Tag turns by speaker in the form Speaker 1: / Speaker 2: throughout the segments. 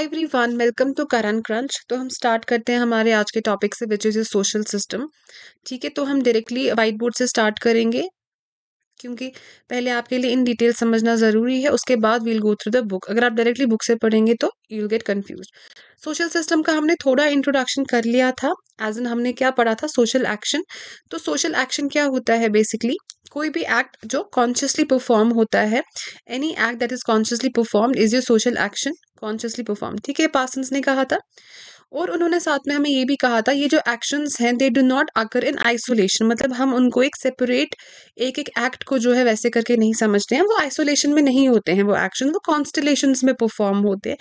Speaker 1: every everyone welcome to current crunch तो हम start करते हैं हमारे आज के टॉपिक से which is a social system ठीक है तो हम डायरेक्टली वाइट बोर्ड से स्टार्ट करेंगे क्योंकि पहले आपके लिए इन डिटेल समझना ज़रूरी है उसके बाद we'll go through the book अगर आप डायरेक्टली बुक से पढ़ेंगे तो you'll get confuse social system का हमने थोड़ा इंट्रोडक्शन कर लिया था एज एन हमने क्या पढ़ा था सोशल एक्शन तो सोशल एक्शन क्या होता है बेसिकली कोई भी एक्ट जो कॉन्शियसली परफॉर्म होता है any act that is consciously perform is your social action consciously perform ठीक है पार्सन्स ने कहा था और उन्होंने साथ में हमें ये भी कहा था ये जो एक्शंस हैं दे डू नॉट आकर इन आइसोलेशन मतलब हम उनको एक सेपरेट एक एक एक्ट को जो है वैसे करके नहीं समझते हैं वो आइसोलेशन में नहीं होते हैं वो एक्शन वो कॉन्स्टलेशन में परफॉर्म होते हैं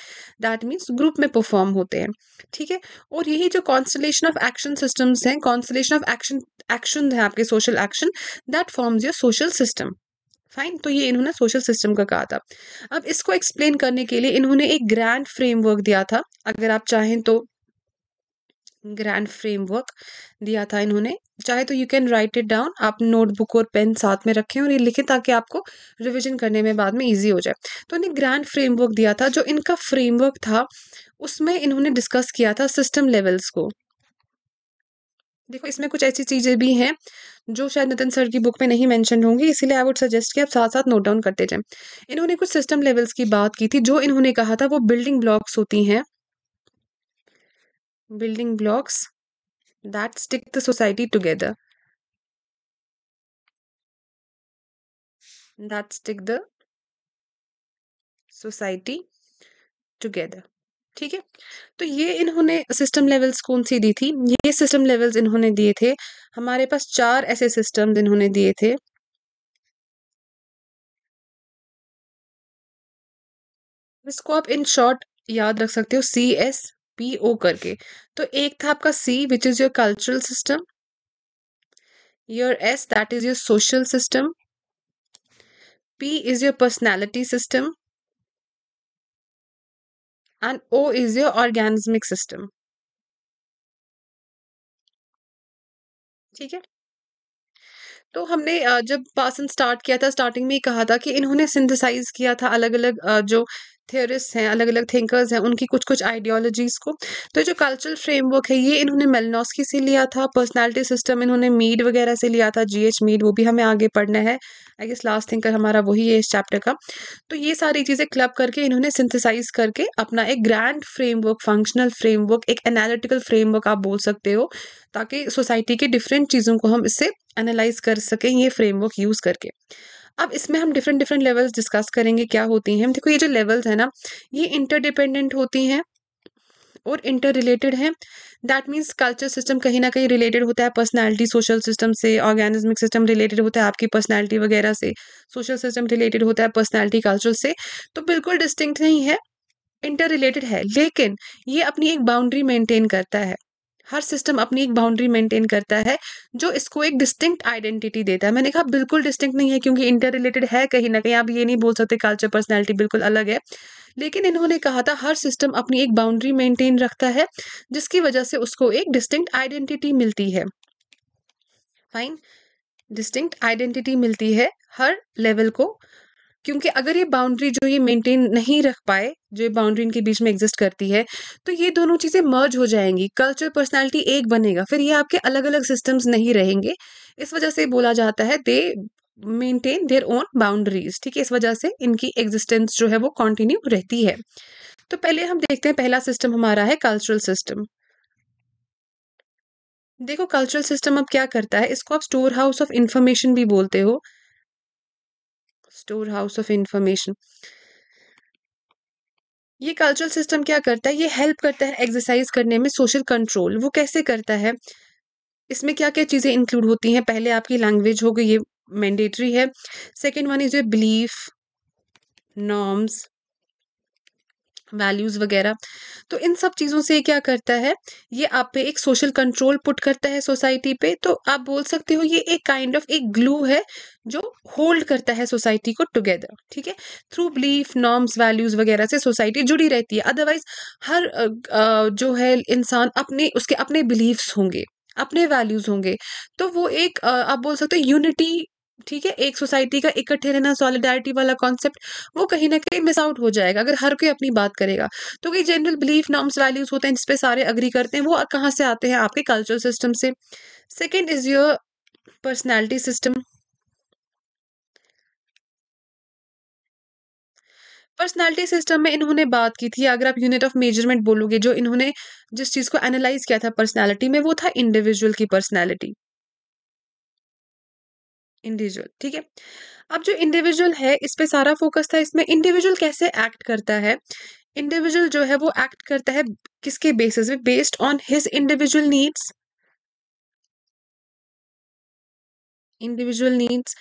Speaker 1: दैट मीन्स ग्रुप में परफॉर्म होते हैं ठीक है और यही जो कॉन्स्टलेशन ऑफ एक्शन सिस्टम्स हैं कॉन्स्टलेशन ऑफ एक्शन एक्शन है आपके social action that forms your social system fine तो ये इन्होंने सोशल सिस्टम का कहा था अब इसको एक्सप्लेन करने के लिए इन्होंने एक ग्रैंड फ्रेमवर्क दिया था अगर आप चाहें तो ग्रैंड फ्रेमवर्क दिया था इन्होंने चाहे तो you can write it down आप नोटबुक और पेन साथ में रखें और ये लिखें ताकि आपको रिविजन करने में बाद में ईजी हो जाए तो इन्हें ग्रैंड फ्रेमवर्क दिया था जो इनका फ्रेमवर्क था उसमें इन्होंने डिस्कस किया था सिस्टम लेवल्स को देखो इसमें कुछ ऐसी चीज़ें भी हैं जो शायद नितिन सर की बुक में नहीं मैंशन होंगी इसीलिए आई वुड सजेस्ट कि आप साथ साथ नोट डाउन करते जाएं इन्होंने कुछ सिस्टम लेवल्स की बात की थी जो इन्होंने कहा था वो बिल्डिंग ब्लॉक्स होती हैं building blocks that
Speaker 2: stick the society together
Speaker 1: that stick the society together ठीक है तो ये इन्होंने सिस्टम लेवल्स कौन सी दी थी ये सिस्टम लेवल्स इन्होंने दिए थे हमारे पास चार ऐसे सिस्टम इन्होंने दिए थे
Speaker 2: इसको आप इन शॉर्ट
Speaker 1: याद रख सकते हो सी एस पी ओ करके तो एक था आपका C which is your cultural system your S that is your social system
Speaker 2: P is your personality system and O is your organismic system
Speaker 1: ठीक है तो हमने जब पासन स्टार्ट किया था स्टार्टिंग में ही कहा था कि इन्होंने सिंथेसाइज किया था अलग अलग जो थियोरिस्ट हैं अलग अलग थिंकर्स हैं उनकी कुछ कुछ आइडियोलॉजीज़ को तो जो कल्चरल फ्रेमवर्क है ये इन्होंने मेलनॉस्की से लिया था पर्सनालिटी सिस्टम इन्होंने मीड वगैरह से लिया था जीएच मीड वो भी हमें आगे पढ़ना है आई गेस लास्ट थिंकर हमारा वही है इस चैप्टर का तो ये सारी चीज़ें क्लब करके इन्होंने सिंथेसाइज करके अपना एक ग्रैंड फ्रेमवर्क फंक्शनल फ्रेमवर्क एक एनालिटिकल फ्रेमवर्क आप बोल सकते हो ताकि सोसाइटी के डिफरेंट चीज़ों को हम इससे एनालाइज कर सकें ये फ्रेमवर्क यूज़ करके अब इसमें हम डिफरेंट डिफरेंट लेवल्स डिस्कस करेंगे क्या होती हैं देखो ये जो लेवल्स हैं ना ये इंटरडिपेंडेंट होती हैं और इंटर रिलेटेड है दैट मीन्स कल्चर सिस्टम कहीं ना कहीं रिलेटेड होता है पर्सनैलिटी सोशल सिस्टम से ऑर्गेनिज्मिक सिस्टम रिलेटेड होता है आपकी पर्सनैलिटी वगैरह से सोशल सिस्टम रिलेटेड होता है पर्सनैलिटी कल्चर से तो बिल्कुल डिस्टिंक्ट नहीं है इंटर रिलेटेड है लेकिन ये अपनी एक बाउंड्री मेंटेन करता है हर सिस्टम अपनी एक बाउंड्री मेंटेन करता है जो इसको एक डिस्टिंक्ट आइडेंटिटी देता है मैंने कहा बिल्कुल डिस्टिंक्ट नहीं है क्योंकि इंटर रिलेटेड है कहीं ना कहीं आप ये नहीं बोल सकते कल्चर पर्सनैलिटी बिल्कुल अलग है लेकिन इन्होंने कहा था हर सिस्टम अपनी एक बाउंड्री मेंटेन रखता है जिसकी वजह से उसको एक डिस्टिंक्ट आइडेंटिटी मिलती है फाइन डिस्टिंक्ट आइडेंटिटी मिलती है हर लेवल को क्योंकि अगर ये बाउंड्री जो ये मेंटेन नहीं रख पाए जो ये बाउंड्री इनके बीच में एग्जिस्ट करती है तो ये दोनों चीज़ें मर्ज हो जाएंगी कल्चर पर्सनालिटी एक बनेगा फिर ये आपके अलग अलग सिस्टम्स नहीं रहेंगे इस वजह से बोला जाता है they maintain their own boundaries ठीक है इस वजह से इनकी एग्जिस्टेंस जो है वो कंटिन्यू रहती है तो पहले हम देखते हैं पहला सिस्टम हमारा है कल्चरल सिस्टम देखो कल्चरल सिस्टम अब क्या करता है इसको आप स्टोर हाउस ऑफ इंफॉर्मेशन भी बोलते हो स्टोर हाउस ऑफ इंफॉर्मेशन ये कल्चरल सिस्टम क्या करता है ये हेल्प करता है एक्सरसाइज करने में सोशल कंट्रोल वो कैसे करता है इसमें क्या क्या चीज़ें इंक्लूड होती हैं पहले आपकी लैंग्वेज हो गई ये मैंडेटरी है second one is a belief norms values वगैरह तो इन सब चीज़ों से क्या करता है ये आप पे एक सोशल कंट्रोल पुट करता है सोसाइटी पे तो आप बोल सकते हो ये एक काइंड ऑफ एक ग्लू है जो होल्ड करता है सोसाइटी को टुगेदर ठीक है थ्रू बिलीफ नॉर्म्स वैल्यूज़ वगैरह से सोसाइटी जुड़ी रहती है अदरवाइज हर जो है इंसान अपने उसके अपने बिलीव्स होंगे अपने वैल्यूज़ होंगे तो वो एक आप बोल सकते हो यूनिटी ठीक है एक सोसाइटी का इकट्ठे रहना सॉलिडारिटी वाला कॉन्सेप्ट वो कहीं ना कहीं मिस आउट हो जाएगा अगर हर कोई अपनी बात करेगा तो कई जनरल बिलीफ नॉर्म्स वैल्यूज होते हैं जिसपे सारे अग्री करते हैं वो कहाँ से आते हैं आपके कल्चरल सिस्टम से second is your personality system personality system में इन्होंने बात की थी अगर आप यूनिट ऑफ मेजरमेंट बोलोगे जो इन्होंने जिस चीज़ को एनालाइज किया था पर्सनालिटी में वो था इंडिविजुअल की पर्सनालिटी इंडिविजुअल ठीक है अब जो इंडिविजुअल है इस पे सारा फोकस था इसमें इंडिविजुअल कैसे एक्ट करता है इंडिविजुअल जो है वो एक्ट करता है किसके बेसिस पे based on his individual needs
Speaker 2: individual needs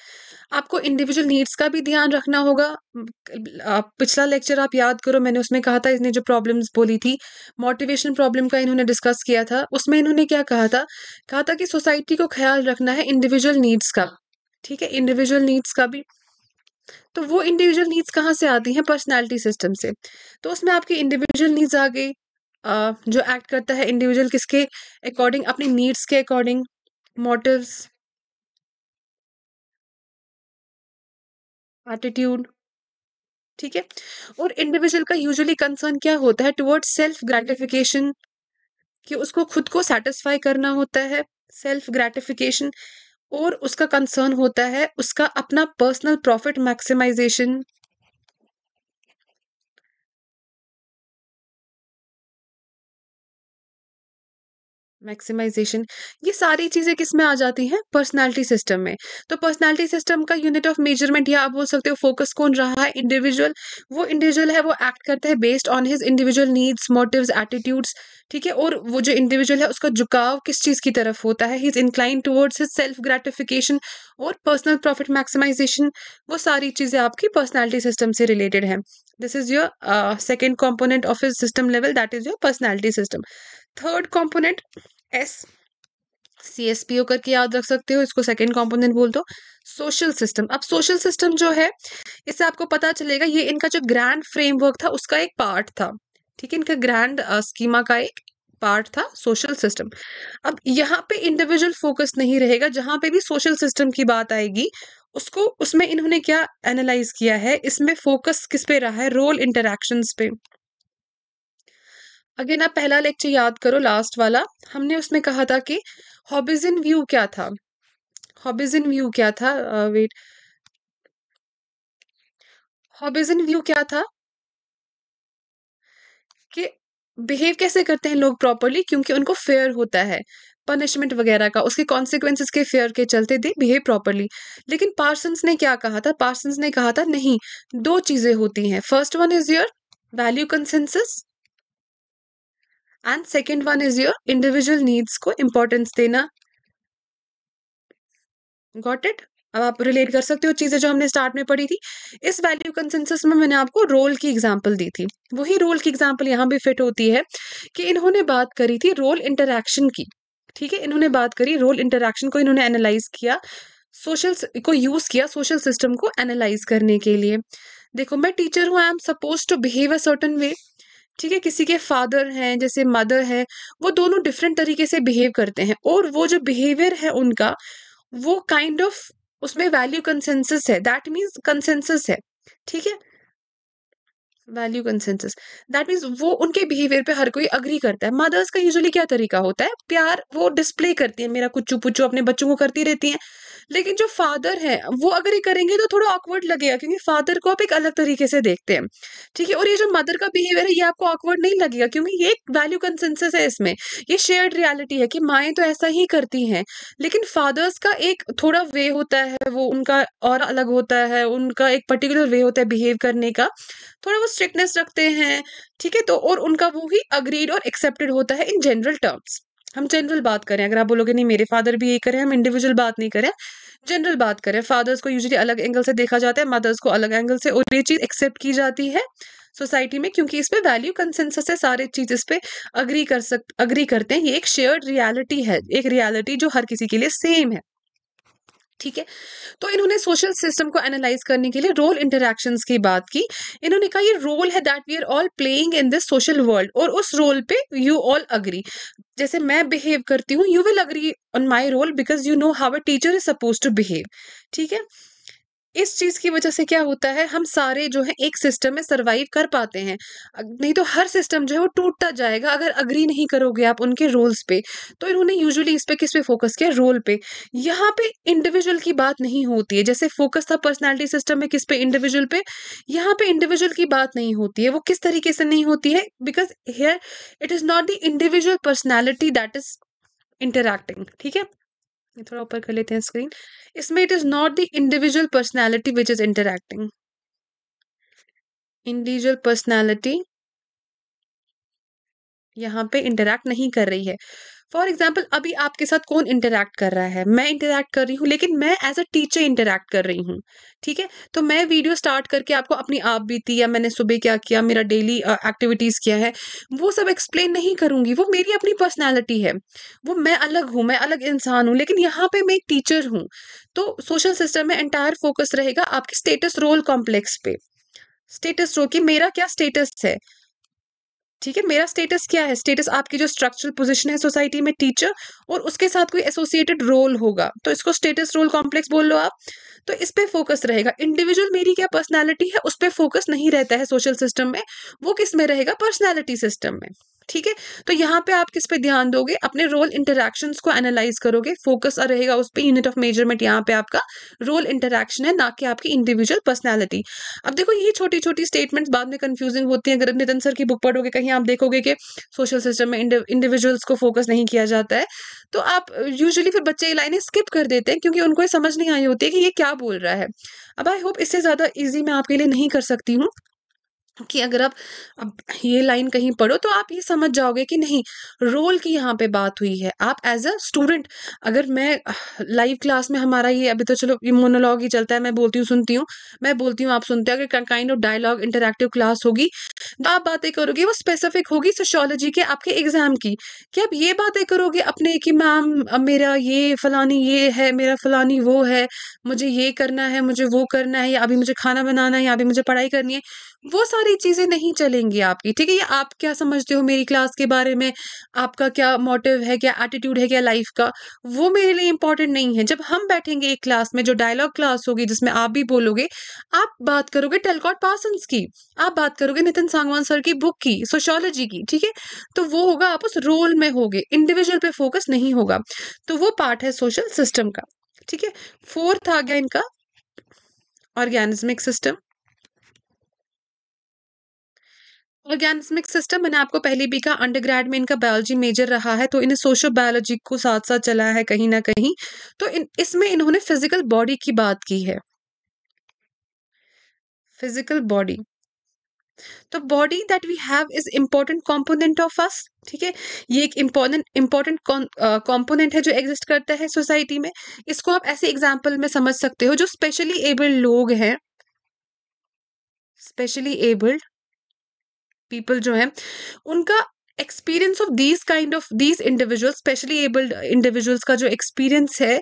Speaker 2: आपको इंडिविजुअल नीड्स
Speaker 1: का भी ध्यान रखना होगा पिछला लेक्चर आप याद करो मैंने उसमें कहा था इसने जो प्रॉब्लम्स बोली थी मोटिवेशन प्रॉब्लम का इन्होंने डिस्कस किया था उसमें इन्होंने क्या कहा था कहा था कि सोसाइटी को ख्याल रखना है इंडिविजुअल नीड्स का ठीक है इंडिविजुअल नीड्स का भी तो वो इंडिविजुअल नीड्स कहाँ से आती हैं पर्सनैलिटी सिस्टम से तो उसमें आपकी इंडिविजुअल नीड्स आ गई जो एक्ट करता है इंडिविजुअल किसके अकॉर्डिंग अपनी नीड्स के अकॉर्डिंग मोटिव्स एटीट्यूड ठीक है और इंडिविजुअल का यूजुअली कंसर्न क्या होता है टुवर्ड सेल्फ ग्रेटिफिकेशन कि उसको खुद को सेटिस्फाई करना होता है सेल्फ ग्रेटिफिकेशन और उसका कंसर्न होता है उसका अपना पर्सनल प्रॉफिट मैक्सिमाइजेशन
Speaker 2: मैक्सिमाइजेशन ये सारी
Speaker 1: चीज़ें किस में आ जाती हैं पर्सनालिटी सिस्टम में तो पर्सनालिटी सिस्टम का यूनिट ऑफ मेजरमेंट या आप बोल सकते हो फोकस कौन रहा है इंडिविजुअल वो इंडिविजुअल है वो एक्ट करते हैं based on his individual needs motives attitudes ठीक है और वो जो इंडिविजुअल है उसका झुकाव किस चीज़ की तरफ होता है he is incline towards his self gratification और पर्सनल प्रॉफिट मैक्सिमाइजेशन वो सारी चीज़ें आपकी पर्सनैलिटी सिस्टम से रिलेटेड है this is your second component of his system level that is your personality system third component S C S P O करके याद रख सकते हो इसको सेकेंड कॉम्पोनेंट बोल दो सोशल सिस्टम अब सोशल सिस्टम जो है इससे आपको पता चलेगा ये इनका जो ग्रैंड फ्रेमवर्क था उसका एक पार्ट था ठीक है इनका ग्रैंड स्कीमा का एक पार्ट था सोशल सिस्टम अब यहाँ पे इंडिविजुअल फोकस नहीं रहेगा जहाँ पे भी सोशल सिस्टम की बात आएगी उसको उसमें इन्होंने क्या एनालाइज किया है इसमें फोकस किस पे रहा है रोल इंटरेक्शंस पे अगेन आप पहला लेक्चर याद करो लास्ट वाला हमने उसमें कहा था कि हॉबीज इन व्यू क्या था हॉबीज इन व्यू क्या था वेट हॉबीज इन व्यू क्या था कि बिहेव कैसे करते हैं लोग प्रॉपरली क्योंकि उनको फेयर होता है पनिशमेंट वगैरह का उसके कॉन्सिक्वेंसेस के फेयर के चलते दे बिहेव प्रॉपरली लेकिन पार्सन्स ने क्या कहा था पार्सन्स ने कहा था नहीं दो चीज़ें होती हैं first one is your value consensus and second one is your individual needs को इम्पोर्टेंस देना गॉट इट अब आप रिलेट कर सकते हो चीज़ें जो हमने स्टार्ट में पढ़ी थी इस वैल्यू कंसेंसस में मैंने आपको रोल की एग्जांपल दी थी वही रोल की एग्जांपल यहाँ भी फिट होती है कि इन्होंने बात करी थी रोल इंटरेक्शन की ठीक है इन्होंने बात करी रोल इंटरेक्शन को इन्होंने एनालाइज किया सोशल को यूज़ किया सोशल सिस्टम को एनालाइज करने के लिए देखो मैं टीचर हूँ I am suppose to behave a certain way ठीक है किसी के फादर हैं जैसे मदर है वो दोनों डिफरेंट तरीके से बिहेव करते हैं और वो जो बिहेवियर है उनका वो काइंड kind ऑफ of, उसमें वैल्यू कंसेंसस है दैट मीन्स कंसेंसस है ठीक है वैल्यू कंसेंसस दैट मीन्स वो उनके बिहेवियर पे हर कोई अग्री करता है मदर्स का यूजुअली क्या तरीका होता है प्यार वो डिस्प्ले करती है मेरा कुछ पुच्चू अपने बच्चों को करती रहती हैं लेकिन जो फादर है वो अगर ये करेंगे तो थोड़ा ऑकवर्ड लगेगा क्योंकि फादर को आप एक अलग तरीके से देखते हैं ठीक है और ये जो मदर का बिहेवियर है ये आपको ऑकवर्ड नहीं लगेगा क्योंकि ये एक वैल्यू कंसेंसस है इसमें ये शेयर्ड रियलिटी है कि माएँ तो ऐसा ही करती हैं लेकिन फादर्स का एक थोड़ा वे होता है वो उनका और अलग होता है उनका एक पर्टिकुलर वे होता है बिहेव करने का थोड़ा वो स्ट्रिक्टनेस रखते हैं ठीक है तो और उनका वो ही अग्रीड और एक्सेप्टेड होता है इन जनरल टर्म्स हम जनरल बात करें अगर आप बोलोगे नहीं मेरे फादर भी यही करें हम इंडिविजुअल बात नहीं करें जनरल बात करें फादर्स को यूजली अलग एंगल से देखा जाता है मदर्स को अलग एंगल से और ये चीज़ एक्सेप्ट की जाती है सोसाइटी में क्योंकि इस पर वैल्यू कंसेंसस है सारे चीज इस पर अग्री कर सक अग्री करते हैं ये एक शेयर्ड रियलिटी है एक रियलिटी जो हर किसी के लिए सेम है ठीक है तो इन्होंने सोशल सिस्टम को एनालाइज करने के लिए रोल इंटरेक्शन की बात की इन्होंने कहा ये रोल है that we are all playing in this social world और उस रोल पे यू ऑल अग्री जैसे मैं बिहेव करती हूँ you will agree on my role because you know how a teacher is suppose to behave ठीक है इस चीज़ की वजह से क्या होता है हम सारे जो है एक सिस्टम में सर्वाइव कर पाते हैं नहीं तो हर सिस्टम जो है वो टूटता जाएगा अगर अग्री नहीं करोगे आप उनके रोल्स पे तो इन्होंने यूजुअली इस पे किस पे फोकस किया रोल पे यहाँ पे इंडिविजुअल की बात नहीं होती है जैसे फोकस था पर्सनैलिटी सिस्टम में किस पे इंडिविजुअल पे यहाँ पे इंडिविजुअल की बात नहीं होती है वो किस तरीके से नहीं होती है because here it is not the individual personality that is interacting ठीक है थोड़ा ऊपर कर लेते हैं स्क्रीन इसमें it is not the individual personality which is interacting individual personality यहाँ पे इंटरैक्ट नहीं कर रही है फॉर एग्जाम्पल अभी आपके साथ कौन इंटरेक्ट कर रहा है मैं इंटरेक्ट कर रही हूँ लेकिन मैं एज अ टीचर इंटरेक्ट कर रही हूँ ठीक है तो मैं वीडियो स्टार्ट करके आपको अपनी आप बीती या मैंने सुबह क्या किया मेरा डेली एक्टिविटीज़ किया है वो सब एक्सप्लेन नहीं करूंगी वो मेरी अपनी पर्सनैलिटी है वो मैं अलग हूँ मैं अलग इंसान हूँ लेकिन यहाँ पे मैं एक टीचर हूँ तो सोशल सिस्टम में एंटायर फोकस रहेगा आपके स्टेटस रोल कॉम्प्लेक्स पे स्टेटस रो कि मेरा क्या स्टेटस है ठीक है मेरा स्टेटस क्या है स्टेटस आपकी जो स्ट्रक्चरल पोजीशन है सोसाइटी में टीचर और उसके साथ कोई एसोसिएटेड रोल होगा तो इसको स्टेटस रोल कॉम्प्लेक्स बोल लो आप तो इस पर फोकस रहेगा इंडिविजुअल मेरी क्या पर्सनैलिटी है उस पर फोकस नहीं रहता है सोशल सिस्टम में वो किस में रहेगा पर्सनैलिटी सिस्टम में ठीक है तो यहाँ पे आप किस पे ध्यान दोगे अपने रोल इंटरेक्शन को एनालाइज करोगे फोकस रहेगा उस पर यूनिट ऑफ मेजरमेंट यहाँ पे आपका रोल इंटरेक्शन है ना कि आपकी इंडिविजुअल पर्सनैलिटी अब देखो ये छोटी छोटी स्टेटमेंट्स बाद में कंफ्यूजिंग होती हैं अगर नितिन सर की बुक पढ़ोगे कहीं आप देखोगे कि सोशल सिस्टम में इंडिविजुअल्स को फोकस नहीं किया जाता है तो आप यूजली फिर बच्चे ये स्किप कर देते हैं क्योंकि उनको ये समझ नहीं आई होती है कि ये क्या बोल रहा है अब आई होप इससे ज़्यादा ईजी मैं आपके लिए नहीं कर सकती हूँ कि अगर आप अब ये लाइन कहीं पढ़ो तो आप ये समझ जाओगे कि नहीं रोल की यहाँ पे बात हुई है आप एज अ स्टूडेंट अगर मैं लाइव क्लास में हमारा ये अभी तो चलो ये मोनोलॉग ही चलता है मैं बोलती हूँ सुनती हूँ मैं बोलती हूँ आप सुनते हो अगर kind of dialogue interactive class होगी तो आप बातें करोगे वो स्पेसिफिक होगी सोशोलॉजी के आपके एग्जाम की कि आप ये बातें करोगे अपने कि मैम मेरा ये फलानी ये है मेरा फलानी वो है मुझे ये करना है मुझे वो करना है या अभी मुझे खाना बनाना है या अभी मुझे पढ़ाई करनी है वो सारी चीज़ें नहीं चलेंगी आपकी ठीक है ये आप क्या समझते हो मेरी क्लास के बारे में आपका क्या मोटिव है क्या एटीट्यूड है क्या लाइफ का वो मेरे लिए इंपॉर्टेंट नहीं है जब हम बैठेंगे एक क्लास में जो डायलॉग क्लास होगी जिसमें आप भी बोलोगे आप बात करोगे टेलकॉट पासन की आप बात करोगे नितिन सांगवान सर की बुक की सोशोलॉजी की ठीक है तो वो होगा आप उस रोल में होगे इंडिविजुअल पे फोकस नहीं होगा तो वो पार्ट है सोशल सिस्टम का ठीक है फोर्थ आ गया इनका ऑर्गेनिज्मिक सिस्टम ऑर्गेनिक सिस्टम मैंने आपको पहले भी कहा अंडर ग्रेड में इनका बायोलॉजी मेजर रहा है तो इन्हें सोशो बायोलॉजी को साथ साथ चला है कहीं ना कहीं तो इन इसमें इन्होंने फिजिकल बॉडी की बात की है फिजिकल बॉडी तो body that we have is important component of us ठीक है ये एक इम्पोर्टेंट इम्पोर्टेंट कॉम्पोनेंट है जो एग्जिस्ट करता है सोसाइटी में इसको आप ऐसे एग्जाम्पल में समझ सकते हो जो स्पेशली एबल्ड लोग हैं स्पेशली एबल्ड पीपल जो है उनका experience of these kind of these individual specially abled individuals का जो एक्सपीरियंस है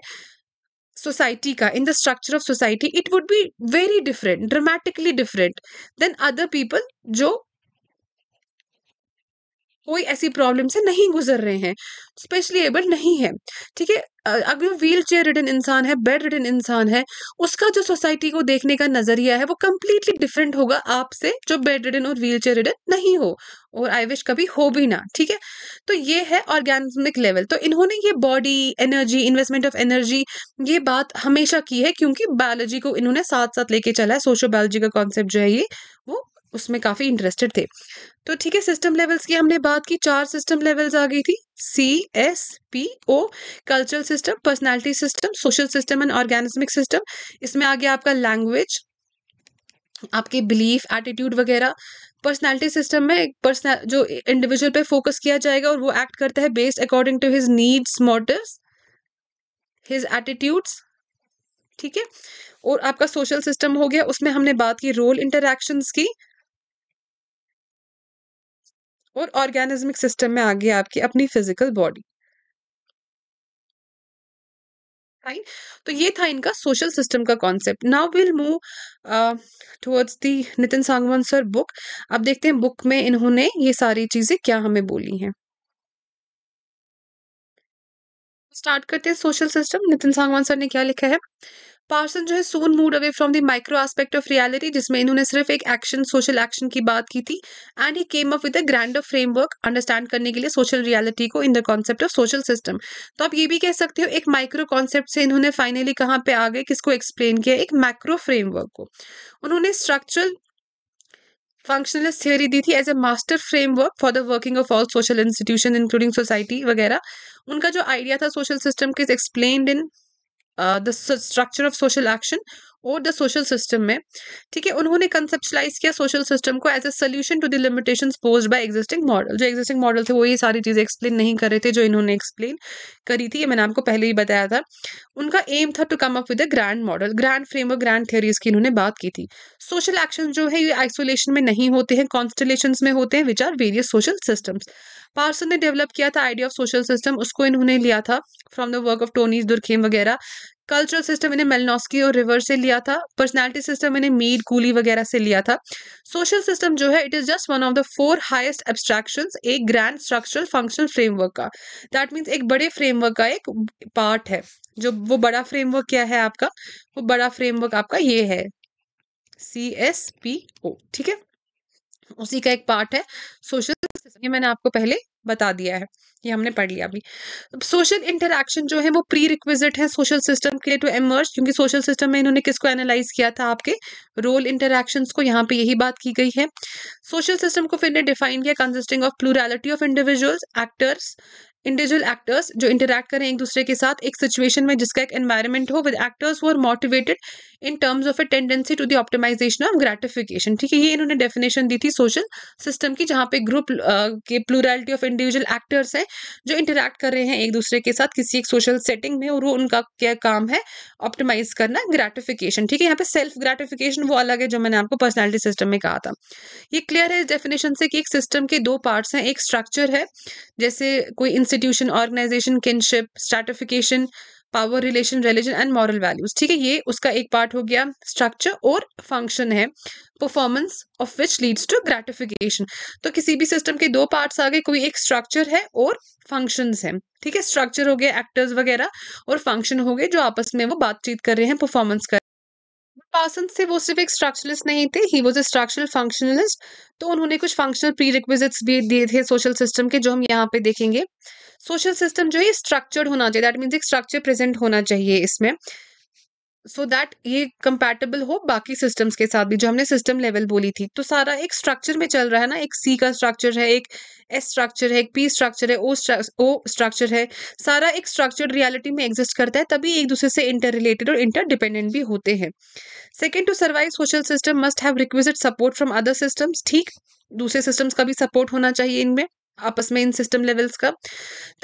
Speaker 1: सोसाइटी का in the structure of society it would be very different dramatically different than other people जो कोई ऐसी प्रॉब्लम से नहीं गुजर रहे हैं स्पेशली एबल नहीं है ठीक है अगर व्हील चेयर रिटन इंसान है बेड रिटन इंसान है उसका जो सोसाइटी को देखने का नजरिया है वो कम्प्लीटली डिफरेंट होगा आपसे जो बेड रिटन और व्हील चेयर रिटन नहीं हो और आई विश कभी हो भी ना ठीक है तो ये है ऑर्गेनिक लेवल तो इन्होंने ये body energy investment of energy ये बात हमेशा की है क्योंकि बायोलॉजी को इन्होंने साथ साथ लेके चला है सोशो बायोलॉजी का कॉन्सेप्ट जो है ये वो उसमें काफ़ी इंटरेस्टेड थे तो ठीक है सिस्टम लेवल्स की हमने बात की चार सिस्टम लेवल्स आ गई थी C S P O cultural system personality system social system and organismic system इसमें आ गया आपका लैंग्वेज आपकी बिलीफ एटीट्यूड वगैरह पर्सनालिटी सिस्टम में पर्सनल जो इंडिविजुअल पे फोकस किया जाएगा और वो एक्ट करता है based according to his needs motives his attitudes ठीक है और आपका सोशल सिस्टम हो गया उसमें हमने बात की रोल इंटरेक्शंस की और ऑर्गेनिज्मिक सिस्टम में आ गई आपकी अपनी फिजिकल बॉडी तो ये था इनका सोशल सिस्टम का concept now will move towards the Nitin Sangwan sir book अब देखते हैं बुक में इन्होंने ये सारी चीज़ें क्या हमें बोली हैं स्टार्ट करते हैं social system Nitin Sangwan sir ने क्या लिखा है पार्सन जो है soon moved away from the micro aspect of reality जिसमें इन्होंने सिर्फ एक एक्शन सोशल एक्शन की बात की थी and he came up with a grander framework understand करने के लिए सोशल रियलिटी को in the concept of social system तो आप ये भी कह सकते हो एक माइक्रो कॉन्सेप्ट से इन्होंने फाइनली कहाँ पे आ गए किसको एक्सप्लेन किया एक माइक्रो फ्रेमवर्क को उन्होंने स्ट्रक्चरल फंक्शनलिस्ट थ्योरी दी थी as a master framework for the working of all social institution including society वगैरह उनका जो आइडिया था सोशल सिस्टम के is explain in Uh, the structure of social action और द सोशल सिस्टम में ठीक है उन्होंने कंसेप्चुलाइज किया सोशल सिस्टम को as a solution to the limitation pose by existing model जो एग्जिस्टिंग मॉडल थे वो ये सारी चीज़ें एक्सप्लेन नहीं कर रहे थे जो इन्होंने एक्सप्लेन करी थी ये मैंने आपको पहले ही बताया था उनका एम था to come up with a grand model grand framework grand theories की इन्होंने बात की थी सोशल एक्शन जो है ये आइसोलेशन में नहीं होते हैं कॉन्स्टलेशन में होते हैं which are various social systems Parson ने डेवलप किया था आइडिया ऑफ सोशल सिस्टम उसको इन्होंने लिया था from the work of Tonnies Durkheim वगैरह कल्चरल सिस्टम इन्हें मेलनोस्की और रिवर से लिया था पर्सनैलिटी सिस्टम इन्हें मीड कूली वगैरह से लिया था सोशल सिस्टम जो है it is just one of the four highest abstraction एक ग्रैंड स्ट्रक्चरल फंक्शनल फ्रेमवर्क का दैट मीन्स एक बड़े फ्रेमवर्क का एक पार्ट है जो वो बड़ा फ्रेमवर्क क्या है आपका वो बड़ा फ्रेमवर्क आपका ये है सी एस पी ओ ठीक है उसी का एक पार्ट है सोशल सिस्टम ये मैंने आपको पहले बता दिया है ये हमने पढ़ लिया अभी सोशल इंटरेक्शन जो है वो प्री रिक्विजिट है सोशल सिस्टम के लिए टू एमर्ज क्योंकि सोशल सिस्टम में इन्होंने किसको एनालाइज किया था आपके रोल इंटरेक्शन को यहाँ पे यही बात की गई है सोशल सिस्टम को फिर ने डिफाइन किया consisting of plurality of individuals actors individual actors जो इंटरेक्ट करें एक दूसरे के साथ एक सिचुएशन में जिसका एक एनवायरमेंट हो with actors who are motivated in terms of a tendency to the optimization of gratification ठीक है ये इन्होंने डेफिनेशन दी थी सोशल सिस्टम की जहाँ पे ग्रुप के प्लूरलिटी ऑफ इंडिविजुअल एक्टर्स हैं जो इंटरेक्ट कर रहे हैं एक दूसरे के साथ किसी एक सोशल सेटिंग में और वो उनका क्या काम है ऑप्टिमाइज करना ग्रेटिफिकेशन ठीक है यहाँ पे सेल्फ ग्रेटिफिकेशन वो अलग है जो मैंने आपको पर्सनैलिटी सिस्टम में कहा था ये क्लियर है इस डेफिनेशन से कि एक सिस्टम के दो पार्ट्स हैं एक स्ट्रक्चर है जैसे कोई institution organisation kinship stratification power relation religion and moral values ठीक है ये उसका एक पार्ट हो गया स्ट्रक्चर और फंक्शन है performance of which leads to gratification तो किसी भी सिस्टम के दो पार्ट्स आ गए कोई एक स्ट्रक्चर है और फंक्शंस हैं ठीक है स्ट्रक्चर हो गया एक्टर्स वगैरह और फंक्शन हो गए जो आपस में वो बातचीत कर रहे हैं परफॉर्मेंस कर पासन से वो सिर्फ एक स्ट्रक्चरलिस्ट नहीं थे he was a structural functionalist तो उन्होंने कुछ फंक्शनल प्री रिक्विजिट्स भी दिए थे सोशल सिस्टम के जो हम यहाँ पे देखेंगे सोशल सिस्टम जो है स्ट्रक्चर्ड होना चाहिए दैट मीन्स एक स्ट्रक्चर प्रेजेंट होना चाहिए इसमें सो so दैट ये कंपैटिबल हो बाकी सिस्टम्स के साथ भी जो हमने सिस्टम लेवल बोली थी तो सारा एक स्ट्रक्चर में चल रहा है ना एक सी का स्ट्रक्चर है एक एस स्ट्रक्चर है एक पी स्ट्रक्चर है ओ ओ स्ट्रक्चर है सारा एक स्ट्रक्चर रियलिटी में एग्जिस्ट करता है तभी एक दूसरे से इंटर रिलेटेड और इंटर डिपेंडेंट भी होते हैं second to survive social system must have requisite support from other systems ठीक दूसरे सिस्टम्स का भी सपोर्ट होना चाहिए इनमें आपस में इन सिस्टम लेवल्स का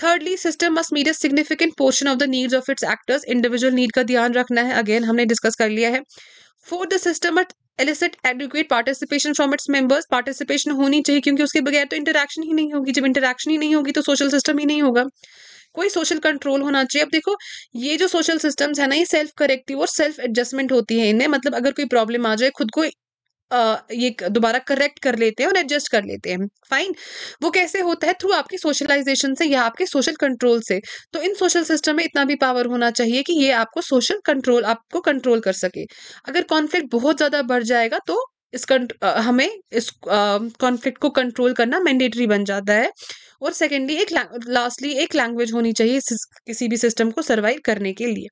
Speaker 1: thirdly system must meet a significant portion of the needs of its actors individual need का ध्यान रखना है अगेन हमने डिस्कस कर लिया है for the system must elicit adequate participation from its members participation होनी चाहिए क्योंकि उसके बगैर तो इंटरेक्शन ही नहीं होगी जब इंटरेक्शन ही नहीं होगी तो सोशल सिस्टम ही नहीं होगा कोई सोशल कंट्रोल होना चाहिए अब देखो ये जो सोशल सिस्टम्स है ना ये सेल्फ करेक्टिव और सेल्फ एडजस्टमेंट होती है इन्हें मतलब अगर कोई प्रॉब्लम आ जाए खुद को ये दोबारा करेक्ट कर लेते हैं और एडजस्ट कर लेते हैं फाइन वो कैसे होता है थ्रू आपकी सोशलाइजेशन से या आपके सोशल कंट्रोल से तो इन सोशल सिस्टम में इतना भी पावर होना चाहिए कि ये आपको सोशल कंट्रोल आपको कंट्रोल कर सके अगर कॉन्फ्लिक्ट बहुत ज़्यादा बढ़ जाएगा तो इस हमें इस कॉन्फ्लिक्ट को कंट्रोल करना मैंडेटरी बन जाता है और सेकेंडली एक लास्टली एक लैंग्वेज होनी चाहिए किसी भी सिस्टम को सर्वाइव करने के लिए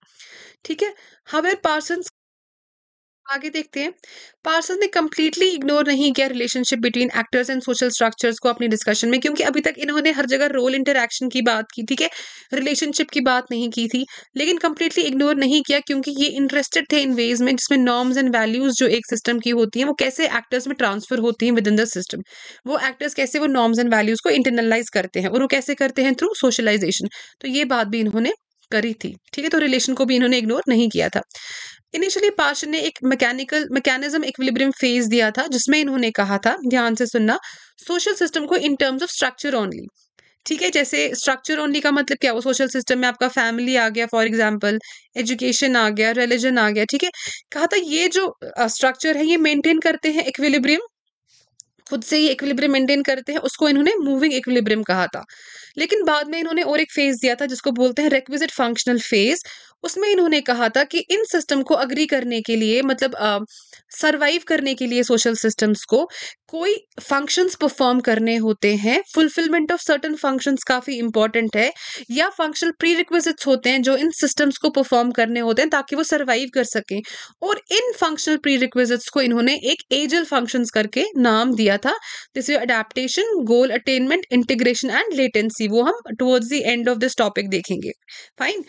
Speaker 1: ठीक है हावेयर पार्सन आगे देखते हैं पार्सल ने कम्प्लीटली इग्नोर नहीं किया relationship between actors and social structures को अपने डिस्कशन में क्योंकि अभी तक इन्होंने हर जगह रोल इंटरेक्शन की बात की ठीक है रिलेशनशिप की बात नहीं की थी लेकिन कम्प्लीटली इग्नोर नहीं किया क्योंकि ये इंटरेस्टेड थे इन वेज में जिसमें नॉर्म्स एंड वैल्यूज जो एक सिस्टम की होती है वो कैसे एक्टर्स में ट्रांसफर होती है विद इन द सिस्टम वो एक्टर्स कैसे वो नॉर्म्स एंड वैल्यूज को इंटरनलाइज करते हैं और वो कैसे करते हैं थ्रू सोशलाइजेशन तो ये बात भी इन्होंने करी थी ठीक है तो रिलेशन को भी इन्होंने इग्नोर नहीं किया था इनिशियली पार्श ने एक मैकेनिकल मैकेनिज्म इक्विलिब्रियम फेज दिया था जिसमें इन्होंने कहा था ध्यान से सुनना सोशल सिस्टम को in terms of structure only ठीक है जैसे स्ट्रक्चर ओनली का मतलब क्या वो सोशल सिस्टम में आपका फैमिली आ गया फॉर एग्जाम्पल एजुकेशन आ गया रिलीजन आ गया ठीक है कहा था ये जो स्ट्रक्चर है ये मेंटेन करते हैं इक्विलिब्रियम खुद से ही इक्विलिब्रियम मेंटेन करते हैं उसको इन्होंने मूविंग इक्विलिब्रियम कहा था लेकिन बाद में इन्होंने और एक फेज दिया था जिसको बोलते हैं रेक्विजिट फंक्शनल फेज उसमें इन्होंने कहा था कि इन सिस्टम को अग्री करने के लिए मतलब सरवाइव करने के लिए सोशल सिस्टम्स को कोई फंक्शंस परफॉर्म करने होते हैं फुलफिलमेंट ऑफ सर्टन फंक्शंस काफ़ी इंपॉर्टेंट है या फंक्शनल प्री होते हैं जो इन सिस्टम्स को परफॉर्म करने होते हैं ताकि वो सर्वाइव कर सकें और इन फंक्शनल प्री को इन्होंने एक एजल फंक्शंस करके नाम दिया था जिसे adaptation goal attainment integration and latency वो हम towards the end of this topic देखेंगे fine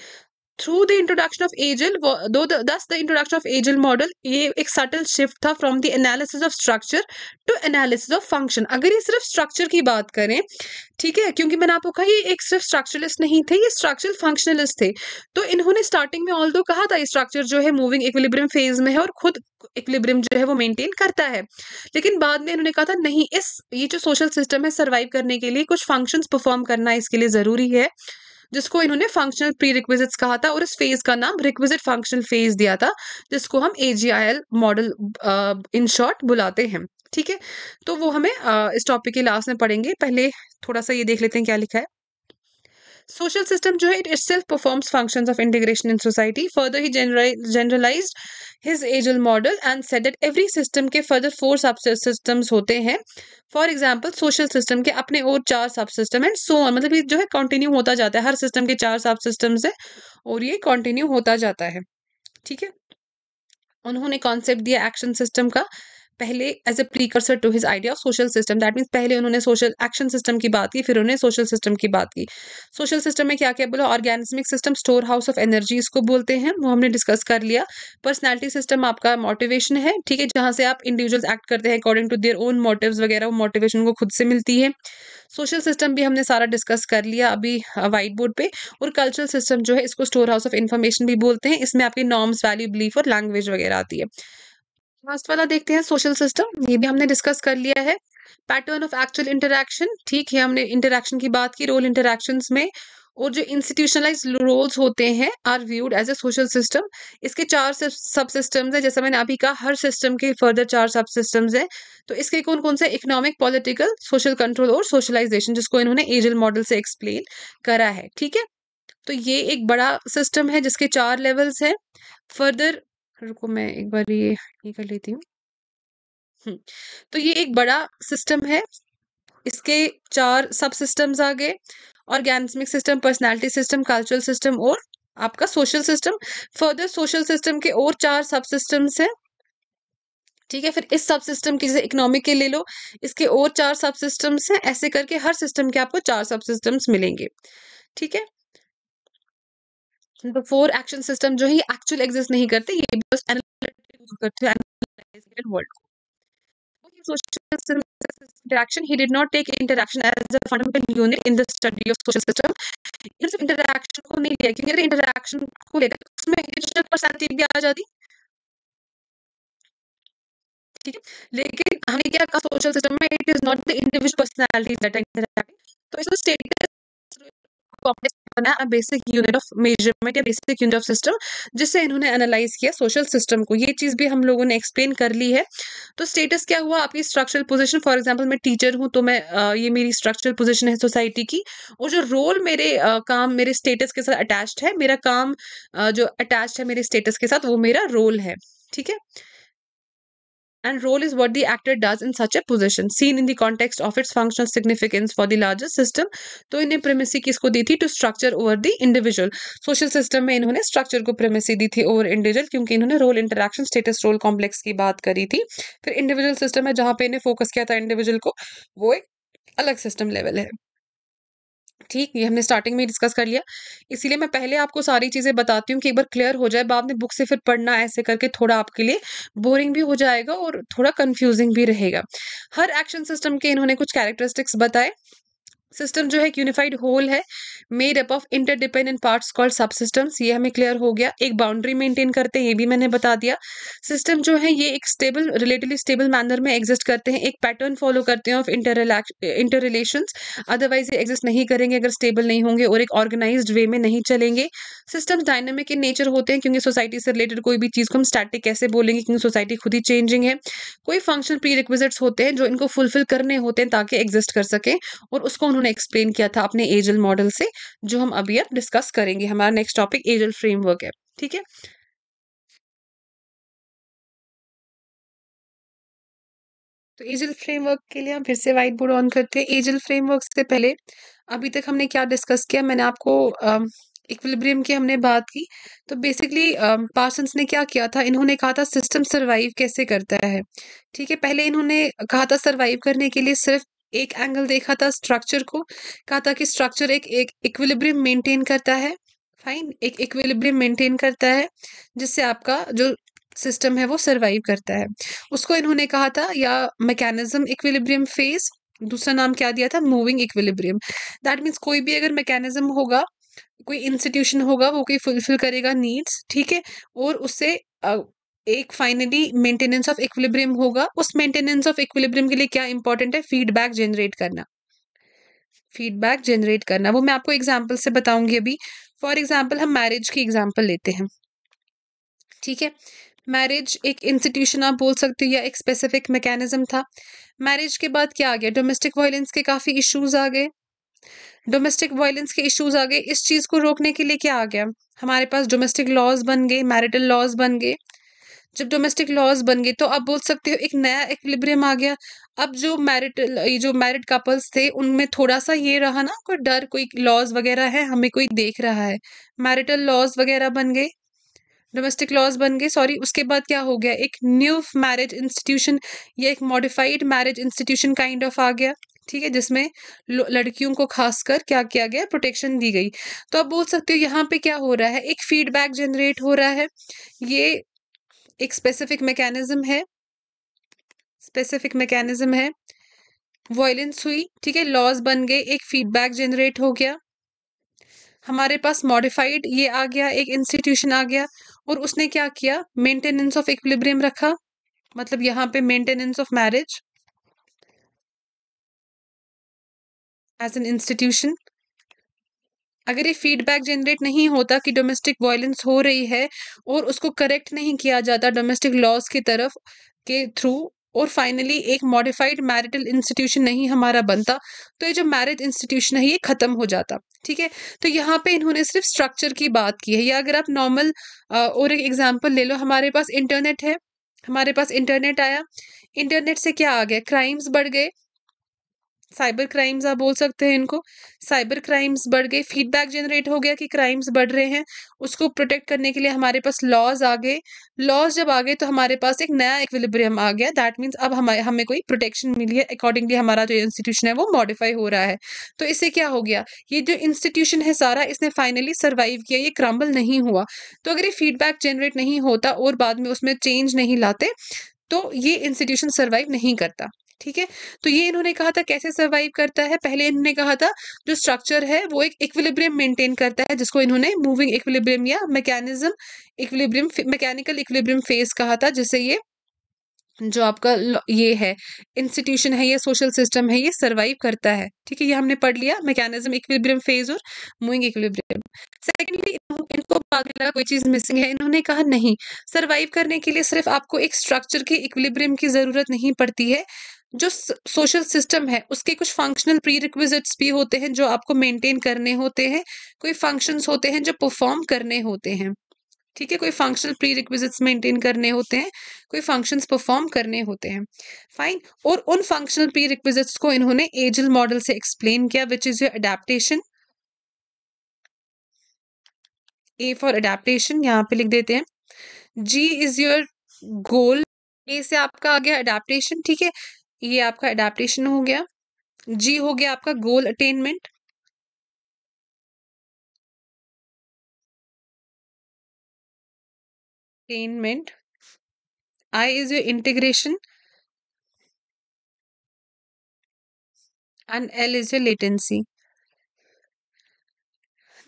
Speaker 1: through the introduction of AGIL though thus the introduction of AGIL model ये एक सटल शिफ्ट था from the analysis of structure to analysis of function अगर ये सिर्फ structure की बात करें ठीक है क्योंकि मैंने आपको कहा ये एक सिर्फ स्ट्रक्चरलिस्ट नहीं थे ये स्ट्रक्चरल फंक्शनलिस्ट थे तो इन्होंने स्टार्टिंग में ऑल दो कहा था ये स्ट्रक्चर जो है मूविंग इक्विलिब्रियम फेज में है और खुद इक्विलिब्रियम जो है वो मेंटेन करता है लेकिन बाद में इन्होंने कहा था नहीं इस ये जो सोशल सिस्टम है सर्वाइव करने के लिए कुछ फंक्शंस परफॉर्म करना इसके लिए ज़रूरी है जिसको इन्होंने फंक्शनल प्री रिक्विजिट्स कहा था और इस फेज का नाम रिक्विजिट फंक्शनल फेज दिया था जिसको हम ए मॉडल इन शॉर्ट बुलाते हैं ठीक है तो वो हमें आ, uh, इस टॉपिक के लास्ट में पढ़ेंगे पहले थोड़ा सा ये देख लेते हैं क्या लिखा है सोशल सिस्टम जो है it itself performs functions of integration in society further he generalise his AGIL model and said that every system के फर्दर फोर सब सिस्टम्स होते हैं फॉर एग्जाम्पल सोशल सिस्टम के अपने और चार सब सिस्टम एंड सो ऑन मतलब ये जो है कंटिन्यू होता जाता है हर सिस्टम के चार सब सिस्टम्स हैं और ये कॉन्टिन्यू होता जाता है ठीक है उन्होंने कॉन्सेप्ट दिया एक्शन सिस्टम का पहले as a precursor to his idea of social system that means पहले उन्होंने सोशल एक्शन सिस्टम की बात की फिर उन्होंने सोशल सिस्टम की बात की सोशल सिस्टम में क्या क्या बोला organismic system storehouse of energy इसको बोलते हैं वो हमने डिस्कस कर लिया पर्सनैलिटी सिस्टम आपका मोटिवेशन है ठीक है जहाँ से आप इंडिविजुअल एक्ट करते हैं according to their own motive वगैरह वो मोटिवेशन को खुद से मिलती है सोशल सिस्टम भी हमने सारा डिस्कस कर लिया अभी वाइट बोर्ड पे और कल्चरल सिस्टम जो है इसको स्टोर हाउस ऑफ इन्फॉर्मेशन भी बोलते हैं इसमें आपके नॉर्म्स वैल्यू बिलीफ और लैंग्वेज वगैरह आती है लास्ट वाला देखते हैं सोशल सिस्टम ये भी हमने डिस्कस कर लिया है पैटर्न ऑफ एक्चुअल इंटरेक्शन ठीक है हमने इंटरेक्शन की बात की रोल इंटरेक्शन में और जो इंस्टीट्यूशनलाइज रोल्स होते हैं are viewed as a social system इसके चार सब सिस्टम्स हैं जैसा मैंने अभी कहा हर सिस्टम के फर्दर चार सब सिस्टम्स हैं तो इसके कौन कौन से इकोनॉमिक पॉलिटिकल सोशल कंट्रोल और सोशलाइजेशन जिसको इन्होंने एजल मॉडल से एक्सप्लेन करा है ठीक है तो ये एक बड़ा सिस्टम है जिसके चार लेवल्स हैं फर्दर रुको मैं एक बार ये ये कर लेती हूँ तो ये एक बड़ा सिस्टम है इसके चार सब सिस्टम्स आ गए organic system personality system cultural system और आपका social system further social system के और चार सब सिस्टम्स हैं ठीक है फिर इस सब सिस्टम के जैसे इकोनॉमिक के ले लो इसके और चार सब सिस्टम्स हैं ऐसे करके हर सिस्टम के आपको चार सब सिस्टम्स मिलेंगे ठीक है फोर एक्शन सिस्टम जो है एक्चुअल एग्जिस्ट नहीं करते ये बस करते हैं interaction he did not take interaction as a fundamental unit in the study of social system इस interaction को नहीं लिया क्योंकि interaction
Speaker 2: को लेकर उसमें institutional personality भी आ जाती ठीक है लेकिन हमें क्या कहा सोशल सिस्टम में it is not the individual personality that interact
Speaker 1: तो इसको status basic unit of measurement या बेसिक यूनिट ऑफ सिस्टम जिससे इन्होंने एनालाइज किया सोशल सिस्टम को ये चीज़ भी हम लोगों ने एक्सप्लेन कर ली है तो स्टेटस क्या हुआ आपकी स्ट्रक्चरल पोजीशन फॉर एग्जांपल मैं टीचर हूँ तो मैं आ, ये मेरी स्ट्रक्चरल पोजीशन है सोसाइटी की और जो रोल मेरे आ, काम मेरे स्टेटस के साथ अटैच है मेरा काम आ, जो अटैच है मेरे स्टेटस के साथ वो मेरा रोल है ठीक है and role is what the actor does in such a position seen in the context of its functional significance for the larger system तो इन्हें प्रेमिसी किसको दी थी to structure over the individual social system में इन्होंने स्ट्रक्चर को प्रेमिसी दी थी over individual क्योंकि इन्होंने role interaction status role complex की बात करी थी फिर इंडिविजुअल सिस्टम है जहाँ पे इन्हें फोकस किया था इंडिविजुअल को वो एक अलग सिस्टम लेवल है ठीक ये हमने स्टार्टिंग में डिस्कस कर लिया इसीलिए मैं पहले आपको सारी चीज़ें बताती हूँ कि एक बार क्लियर हो जाए बाद में बुक से फिर पढ़ना ऐसे करके थोड़ा आपके लिए बोरिंग भी हो जाएगा और थोड़ा कन्फ्यूजिंग भी रहेगा हर एक्शन सिस्टम के इन्होंने कुछ कैरेक्टरिस्टिक्स बताए सिस्टम जो है एक यूनिफाइड होल है made up of interdependent parts called subsystems ये हमें क्लियर हो गया एक बाउंड्री मेंटेन करते हैं ये भी मैंने बता दिया सिस्टम जो है ये एक स्टेबल रिलेटिवली स्टेबल मैनर में एग्जिस्ट करते हैं एक पैटर्न फॉलो करते हैं of inter interrelation otherwise ये एग्जिस्ट नहीं करेंगे अगर स्टेबल नहीं होंगे और एक ऑर्गेनाइज वे में नहीं चलेंगे सिस्टम डायनेमिक इन नेचर होते हैं क्योंकि सोसाइटी से रिलेटेड कोई भी चीज़ को हम स्टैटिक कैसे बोलेंगे क्योंकि सोसाइटी खुद ही चेंजिंग है कोई फंक्शन प्री होते हैं जो इनको फुलफिल करने होते हैं ताकि एग्जिस्ट कर सकें और उसको उन्होंने एक्सप्लेन किया था अपने एजल मॉडल से जो हम अभी अब डिस्कस करेंगे हमारा नेक्स्ट टॉपिक एजल फ्रेमवर्क है ठीक है तो एजल फ्रेमवर्क के लिए हम फिर से व्हाइट बोर्ड ऑन करते हैं एजल फ्रेमवर्क से पहले अभी तक हमने क्या डिस्कस किया मैंने आपको इक्विलिब्रियम की हमने बात की तो बेसिकली पार्सन्स ने क्या किया था इन्होंने कहा था सिस्टम सरवाइव कैसे करता है ठीक है पहले इन्होंने कहा था सरवाइव करने के लिए सिर्फ एक एंगल देखा था स्ट्रक्चर को कहा था कि स्ट्रक्चर एक एक इक्विलिब्रियम मेंटेन करता है फाइन एक इक्विलिब्रियम मेंटेन करता है जिससे आपका जो सिस्टम है वो सर्वाइव करता है उसको इन्होंने कहा था या मैकेनिज्म इक्विलिब्रियम फेज दूसरा नाम क्या दिया था मूविंग इक्विलिब्रियम दैट मीन्स कोई भी अगर मैकेनिज्म होगा कोई इंस्टीट्यूशन होगा वो कोई फुलफिल करेगा नीड्स ठीक है और उससे एक फाइनली मेंटेनेंस ऑफ इक्विलिब्रियम होगा उस मेंटेनेंस ऑफ इक्विलिब्रियम के लिए क्या इंपॉर्टेंट है फीडबैक जनरेट करना फीडबैक जनरेट करना वो मैं आपको एग्जाम्पल से बताऊंगी अभी फॉर एग्जाम्पल हम मैरिज की एग्जाम्पल लेते हैं ठीक है मैरिज एक इंस्टीट्यूशन आप बोल सकते हो या एक स्पेसिफिक मैकेनिज्म था मैरिज के बाद क्या आ गया डोमेस्टिक वायलेंस के काफ़ी इश्यूज आ गए डोमेस्टिक वायलेंस के इश्यूज आ गए इस चीज़ को रोकने के लिए क्या आ गया हमारे पास डोमेस्टिक लॉज बन गए मैरिटल लॉज बन गए जब डोमेस्टिक लॉज बन गई तो आप बोल सकते हो एक नया इक्विलिब्रियम आ गया अब जो मैरिट ये जो मैरिड कपल्स थे उनमें थोड़ा सा ये रहा ना कोई डर कोई लॉज वगैरह है हमें कोई देख रहा है मैरिटल लॉज वगैरह बन गए डोमेस्टिक लॉज बन गए सॉरी उसके बाद क्या हो गया एक न्यू मैरिज इंस्टीट्यूशन या एक modified marriage institution kind of आ गया ठीक है जिसमें लड़कियों को खासकर क्या किया गया प्रोटेक्शन दी गई तो आप बोल सकते हो यहाँ पे क्या हो रहा है एक फीडबैक जनरेट हो रहा है ये एक स्पेसिफिक मैकेनिज्म है स्पेसिफिक मैकेनिज्म है वॉयलेंस हुई ठीक है लॉस बन गए एक फीडबैक जनरेट हो गया हमारे पास मॉडिफाइड ये आ गया एक इंस्टीट्यूशन आ गया और उसने क्या किया मेंटेनेंस ऑफ इक्विलिब्रियम रखा मतलब यहाँ पे maintenance of marriage as an institution अगर ये फीडबैक जनरेट नहीं होता कि डोमेस्टिक वायलेंस हो रही है और उसको करेक्ट नहीं किया जाता डोमेस्टिक लॉज की तरफ के थ्रू और फाइनली एक मॉडिफाइड मैरिटल इंस्टीट्यूशन नहीं हमारा बनता तो ये जो मैरिज इंस्टीट्यूशन है ये ख़त्म हो जाता ठीक है तो यहाँ पे इन्होंने सिर्फ स्ट्रक्चर की बात की है या अगर आप नॉर्मल और एक एग्जांपल ले लो हमारे पास इंटरनेट है हमारे पास इंटरनेट आया इंटरनेट से क्या आ गया क्राइम्स बढ़ गए साइबर क्राइम्स आप बोल सकते हैं इनको साइबर क्राइम्स बढ़ गए फीडबैक जनरेट हो गया कि क्राइम्स बढ़ रहे हैं उसको प्रोटेक्ट करने के लिए हमारे पास लॉज आ गए लॉज जब आ गए तो हमारे पास एक नया इक्विलिब्रियम आ गया दैट मीन्स अब हमारे हमें कोई प्रोटेक्शन मिली है अकॉर्डिंगली हमारा जो इंस्टीट्यूशन है वो मॉडिफाई हो रहा है तो इससे क्या हो गया ये जो इंस्टीट्यूशन है सारा इसने फाइनली सर्वाइव किया ये क्रम्बल नहीं हुआ तो अगर ये फीडबैक जनरेट नहीं होता और बाद में उसमें चेंज नहीं लाते तो ये इंस्टीट्यूशन सर्वाइव नहीं करता ठीक है तो ये इन्होंने कहा था कैसे सर्वाइव करता है पहले इन्होंने कहा था जो स्ट्रक्चर है वो एक इक्विलिब्रियम मेंटेन करता है जिसको इन्होंने मूविंग इक्विलिब्रियम या mechanism equilibrium mechanical equilibrium phase कहा था जिससे ये जो आपका ये है इंस्टीट्यूशन है ये सोशल सिस्टम है ये सर्वाइव करता है ठीक है ये हमने पढ़ लिया मैकेनिज्म इक्विलिब्रियम फेज और मूविंग इक्विलिब्रियम सेकेंडली इनको पागला कोई चीज मिसिंग है इन्होंने कहा नहीं सर्वाइव करने के लिए सिर्फ आपको एक स्ट्रक्चर के इक्विलिब्रियम की जरूरत नहीं पड़ती है जो सोशल सिस्टम है उसके कुछ फंक्शनल प्री रिक्विजिट्स भी होते हैं जो आपको मेंटेन करने होते हैं कोई फंक्शंस होते हैं जो परफॉर्म करने होते हैं ठीक है कोई फंक्शनल प्री रिक्विजिट्स मेंटेन करने होते हैं कोई फंक्शंस परफॉर्म करने होते हैं फाइन और उन फंक्शनल प्री रिक्विजिट्स को इन्होंने एजल मॉडल से एक्सप्लेन किया which is your adaptation A for adaptation यहाँ पे लिख देते हैं जी इज योर गोल ए से आपका आ गया अडेप्टेशन ठीक है ये आपका एडाप्टेशन हो गया जी हो गया आपका goal attainment
Speaker 2: attainment I is your integration and L is your latency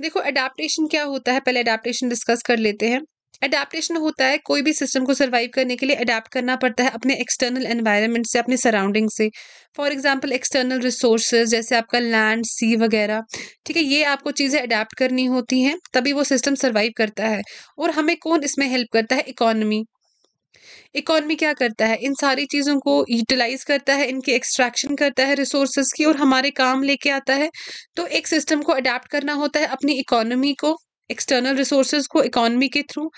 Speaker 1: देखो एडाप्टेशन क्या होता है पहले एडाप्टेशन डिस्कस कर लेते हैं अडेप्टशन होता है कोई भी सिस्टम को सर्वाइव करने के लिए अडेप्ट करना पड़ता है अपने एक्सटर्नल एनवायरनमेंट से अपने सराउंडिंग से फॉर एग्जाम्पल एक्सटर्नल रिसोर्सेज जैसे आपका लैंड सी वगैरह ठीक है ये आपको चीज़ें अडेप्ट करनी होती हैं तभी वो सिस्टम सर्वाइव करता है और हमें कौन इसमें हेल्प करता है इकॉनमी इकॉनमी क्या करता है इन सारी चीज़ों को यूटिलाइज करता है इनकी एक्सट्रैक्शन करता है रिसोर्सेज की और हमारे काम लेके आता है तो एक सिस्टम को अडेप्ट करना होता है अपनी इकॉनमी को एक्सटर्नल रिसोर्सेज को इकोनॉमी के through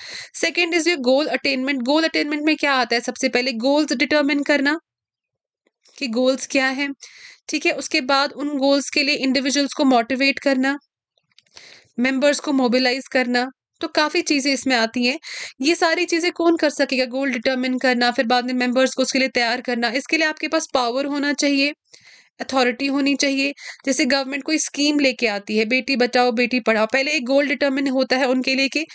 Speaker 1: second is your goal attainment goal attainment में क्या आता है सबसे पहले गोल्स डिटर्मिन करना कि गोल्स क्या है ठीक है उसके बाद उन गोल्स के लिए इंडिविजुअल्स को मोटिवेट करना मेंबर्स को मोबिलाइज करना तो काफ़ी चीज़ें इसमें आती हैं ये सारी चीज़ें कौन कर सकेगा गोल डिटर्मिन करना फिर बाद में मेंबर्स को उसके लिए तैयार करना इसके लिए आपके पास पावर होना चाहिए अथॉरिटी होनी चाहिए जैसे गवर्नमेंट कोई स्कीम लेके आती है बेटी बचाओ बेटी पढ़ाओ पहले एक गोल डिटर्मिन होता है उनके लिए कि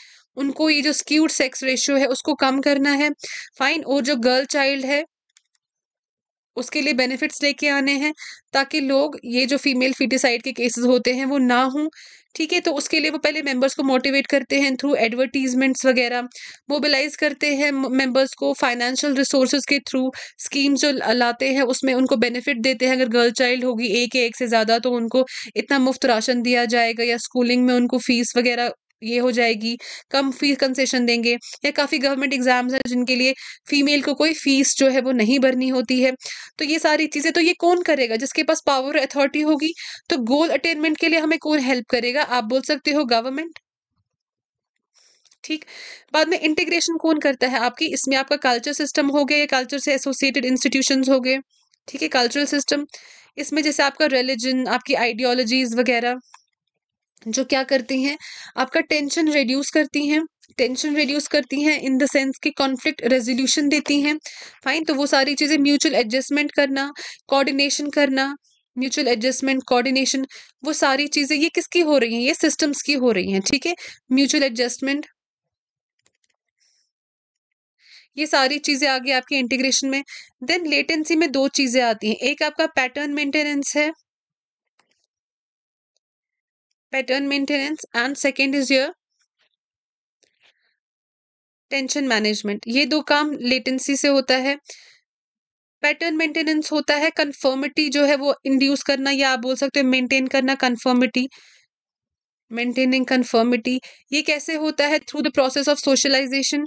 Speaker 1: उनको ये जो स्क्यूड सेक्स रेशियो है उसको कम करना है फाइन और जो गर्ल चाइल्ड है उसके लिए बेनिफिट्स लेके आने हैं ताकि लोग ये जो फीमेल फिटिसाइड के केसेस होते हैं वो ना हों ठीक है तो उसके लिए वो पहले मेंबर्स को मोटिवेट करते हैं थ्रू एडवर्टीजमेंट्स वगैरह मोबिलाइज करते हैं मेंबर्स को फाइनेंशियल रिसोर्सेज के थ्रू स्कीम जो लाते हैं उसमें उनको बेनिफिट देते हैं अगर गर्ल चाइल्ड होगी एक या एक से ज़्यादा तो उनको इतना मुफ्त राशन दिया जाएगा या स्कूलिंग में उनको फीस वगैरह ये हो जाएगी कम फीस कंसेशन देंगे या काफ़ी गवर्नमेंट एग्जाम्स हैं जिनके लिए फीमेल को कोई फीस जो है वो नहीं भरनी होती है तो ये सारी चीज़ें तो ये कौन करेगा जिसके पास पावर अथॉरिटी होगी तो गोल अटेनमेंट के लिए हमें कौन हेल्प करेगा आप बोल सकते हो गवर्नमेंट ठीक बाद में इंटीग्रेशन कौन करता है आपकी इसमें आपका कल्चर सिस्टम हो गया या कल्चर से एसोसिएटेड इंस्टीट्यूशंस हो गए ठीक है कल्चरल सिस्टम इसमें जैसे आपका रिलीजन आपकी आइडियोलॉजीज वगैरह जो क्या करती हैं आपका टेंशन रिड्यूस करती हैं टेंशन रिड्यूस करती हैं इन द सेंस कि कॉन्फ्लिक्ट रेजोल्यूशन देती हैं फाइन तो वो सारी चीज़ें म्यूचुअल एडजस्टमेंट करना कोऑर्डिनेशन करना म्यूचुअल एडजस्टमेंट कोऑर्डिनेशन वो सारी चीज़ें ये किसकी हो रही हैं ये सिस्टम्स की हो रही हैं ठीक है म्यूचुअल एडजस्टमेंट ये सारी चीज़ें आ गई आपकी इंटीग्रेशन में देन लेटेंसी में दो चीज़ें आती हैं एक आपका पैटर्न मेंटेनेंस है pattern maintenance and second is your tension management ये दो काम लेटेंसी से होता है पैटर्न मेंटेनेंस होता है कन्फर्मिटी जो है वो इंड्यूस करना या आप बोल सकते हो मेंटेन करना कन्फर्मिटी मेंटेनिंग कन्फर्मिटी ये कैसे होता है through the process of socialisation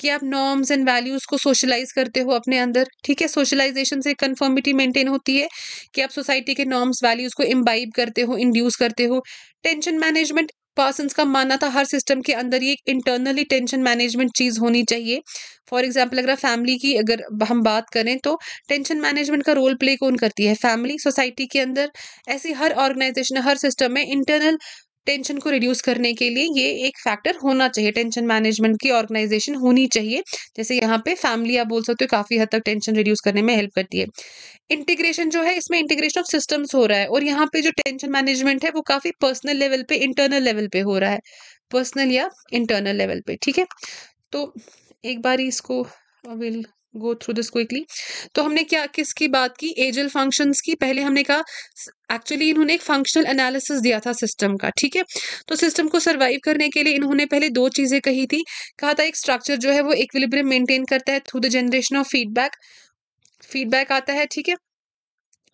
Speaker 1: कि आप नॉर्म्स एंड वैल्यूज़ को सोशलाइज करते हो अपने अंदर ठीक है सोशलाइजेशन से कन्फर्मिटी मेंटेन होती है कि आप सोसाइटी के नॉर्म्स वैल्यूज़ को इम्बाइब करते हो इंड्यूस करते हो टेंशन मैनेजमेंट पर्सन का मानना था हर सिस्टम के अंदर ये इंटरनली टेंशन मैनेजमेंट चीज़ होनी चाहिए फॉर एग्जाम्पल अगर फैमिली की अगर हम बात करें तो टेंशन मैनेजमेंट का रोल प्ले कौन करती है फैमिली सोसाइटी के अंदर ऐसी हर ऑर्गेनाइजेशन हर सिस्टम में इंटरनल टेंशन को रिड्यूस करने के लिए ये एक फैक्टर होना चाहिए टेंशन मैनेजमेंट की ऑर्गेनाइजेशन होनी चाहिए जैसे यहाँ पे फैमिली आप बोल सकते हो काफ़ी हद तक टेंशन रिड्यूस करने में हेल्प करती है इंटीग्रेशन जो है इसमें इंटीग्रेशन ऑफ सिस्टम्स हो रहा है और यहाँ पे जो टेंशन मैनेजमेंट है वो काफ़ी पर्सनल लेवल पे इंटरनल लेवल पे हो रहा है पर्सनल या इंटरनल लेवल पे ठीक है तो एक बार इसको will go through this quickly तो हमने क्या किसकी बात की एजल फंक्शन की पहले हमने कहा एक्चुअली इन्होंने एक फंक्शनल एनालिसिस दिया था सिस्टम का ठीक है तो सिस्टम को सर्वाइव करने के लिए इन्होंने पहले दो चीज़ें कही थी कहा था एक स्ट्रक्चर जो है वो इक्विलिब्रियम मेंटेन करता है through the generation of feedback feedback आता है ठीक है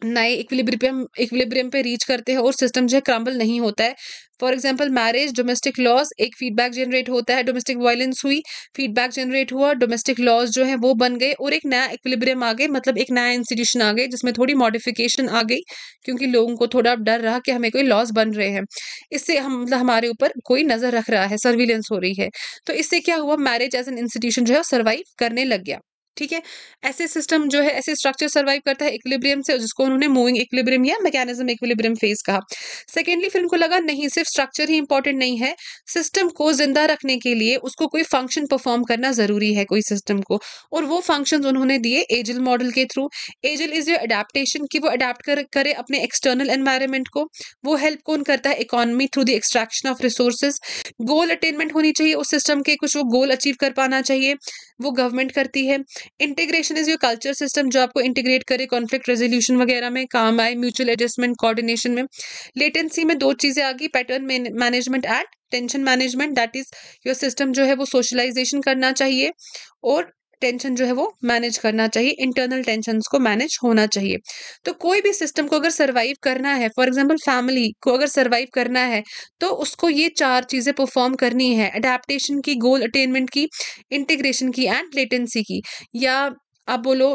Speaker 1: नए इक्विलिब्रियम इक्विलिब्रियम पे रीच करते हैं और सिस्टम जो है क्रम्बल नहीं होता है for example marriage domestic laws एक फीडबैक जनरेट होता है डोमेस्टिक वायलेंस हुई फीडबैक जनरेट हुआ डोमेस्टिक लॉस जो है वो बन गए और एक नया इक्विलिब्रियम आ गए मतलब एक नया इंस्टीट्यूशन आ गए जिसमें थोड़ी मॉडिफिकेशन आ गई क्योंकि लोगों को थोड़ा डर रहा कि हमें कोई लॉस बन रहे हैं इससे हम मतलब हमारे ऊपर कोई नज़र रख रहा है सर्विलेंस हो रही है तो इससे क्या हुआ मैरिज एज एन इंस्टीट्यूशन जो है सर्वाइव करने लग गया ठीक है ऐसे सिस्टम जो है ऐसे स्ट्रक्चर सर्वाइव करता है इक्विलिब्रियम से जिसको उन्होंने मूविंग इक्विलिब्रियम या मैकेनिज्म इक्विलिब्रियम फेज कहा सेकेंडली फिर उनको लगा नहीं सिर्फ स्ट्रक्चर ही इंपॉर्टेंट नहीं है सिस्टम को जिंदा रखने के लिए उसको कोई फंक्शन परफॉर्म करना जरूरी है कोई सिस्टम को और वो फंक्शन उन्होंने दिए एजल मॉडल के थ्रू एजल इज योर अडेप्टेशन कि वो अडेप्ट कर, करे अपने एक्सटर्नल एनवायरमेंट को वो हेल्प कौन करता है economy through the extraction of resources goal attainment होनी चाहिए उस सिस्टम के कुछ वो गोल अचीव कर पाना चाहिए वो गवर्नमेंट करती है integration is your culture system जो आपको इंटीग्रेट करे कॉन्फ्लिक्ट रेजोल्यूशन वगैरह में काम आए म्यूचुअल एडजस्टमेंट कोऑर्डिनेशन में लेटेंसी में दो चीज़ें आ गई pattern management and tension management that is your system जो है वो सोशलाइजेशन करना चाहिए और टेंशन जो है वो मैनेज करना चाहिए इंटरनल टेंशन को मैनेज होना चाहिए तो कोई भी सिस्टम को अगर सर्वाइव करना है फॉर एग्जाम्पल फैमिली को अगर सर्वाइव करना है तो उसको ये चार चीज़ें परफॉर्म करनी है अडेप्टेशन की गोल अटेनमेंट की इंटीग्रेशन की एंड लेटेंसी की या आप बोलो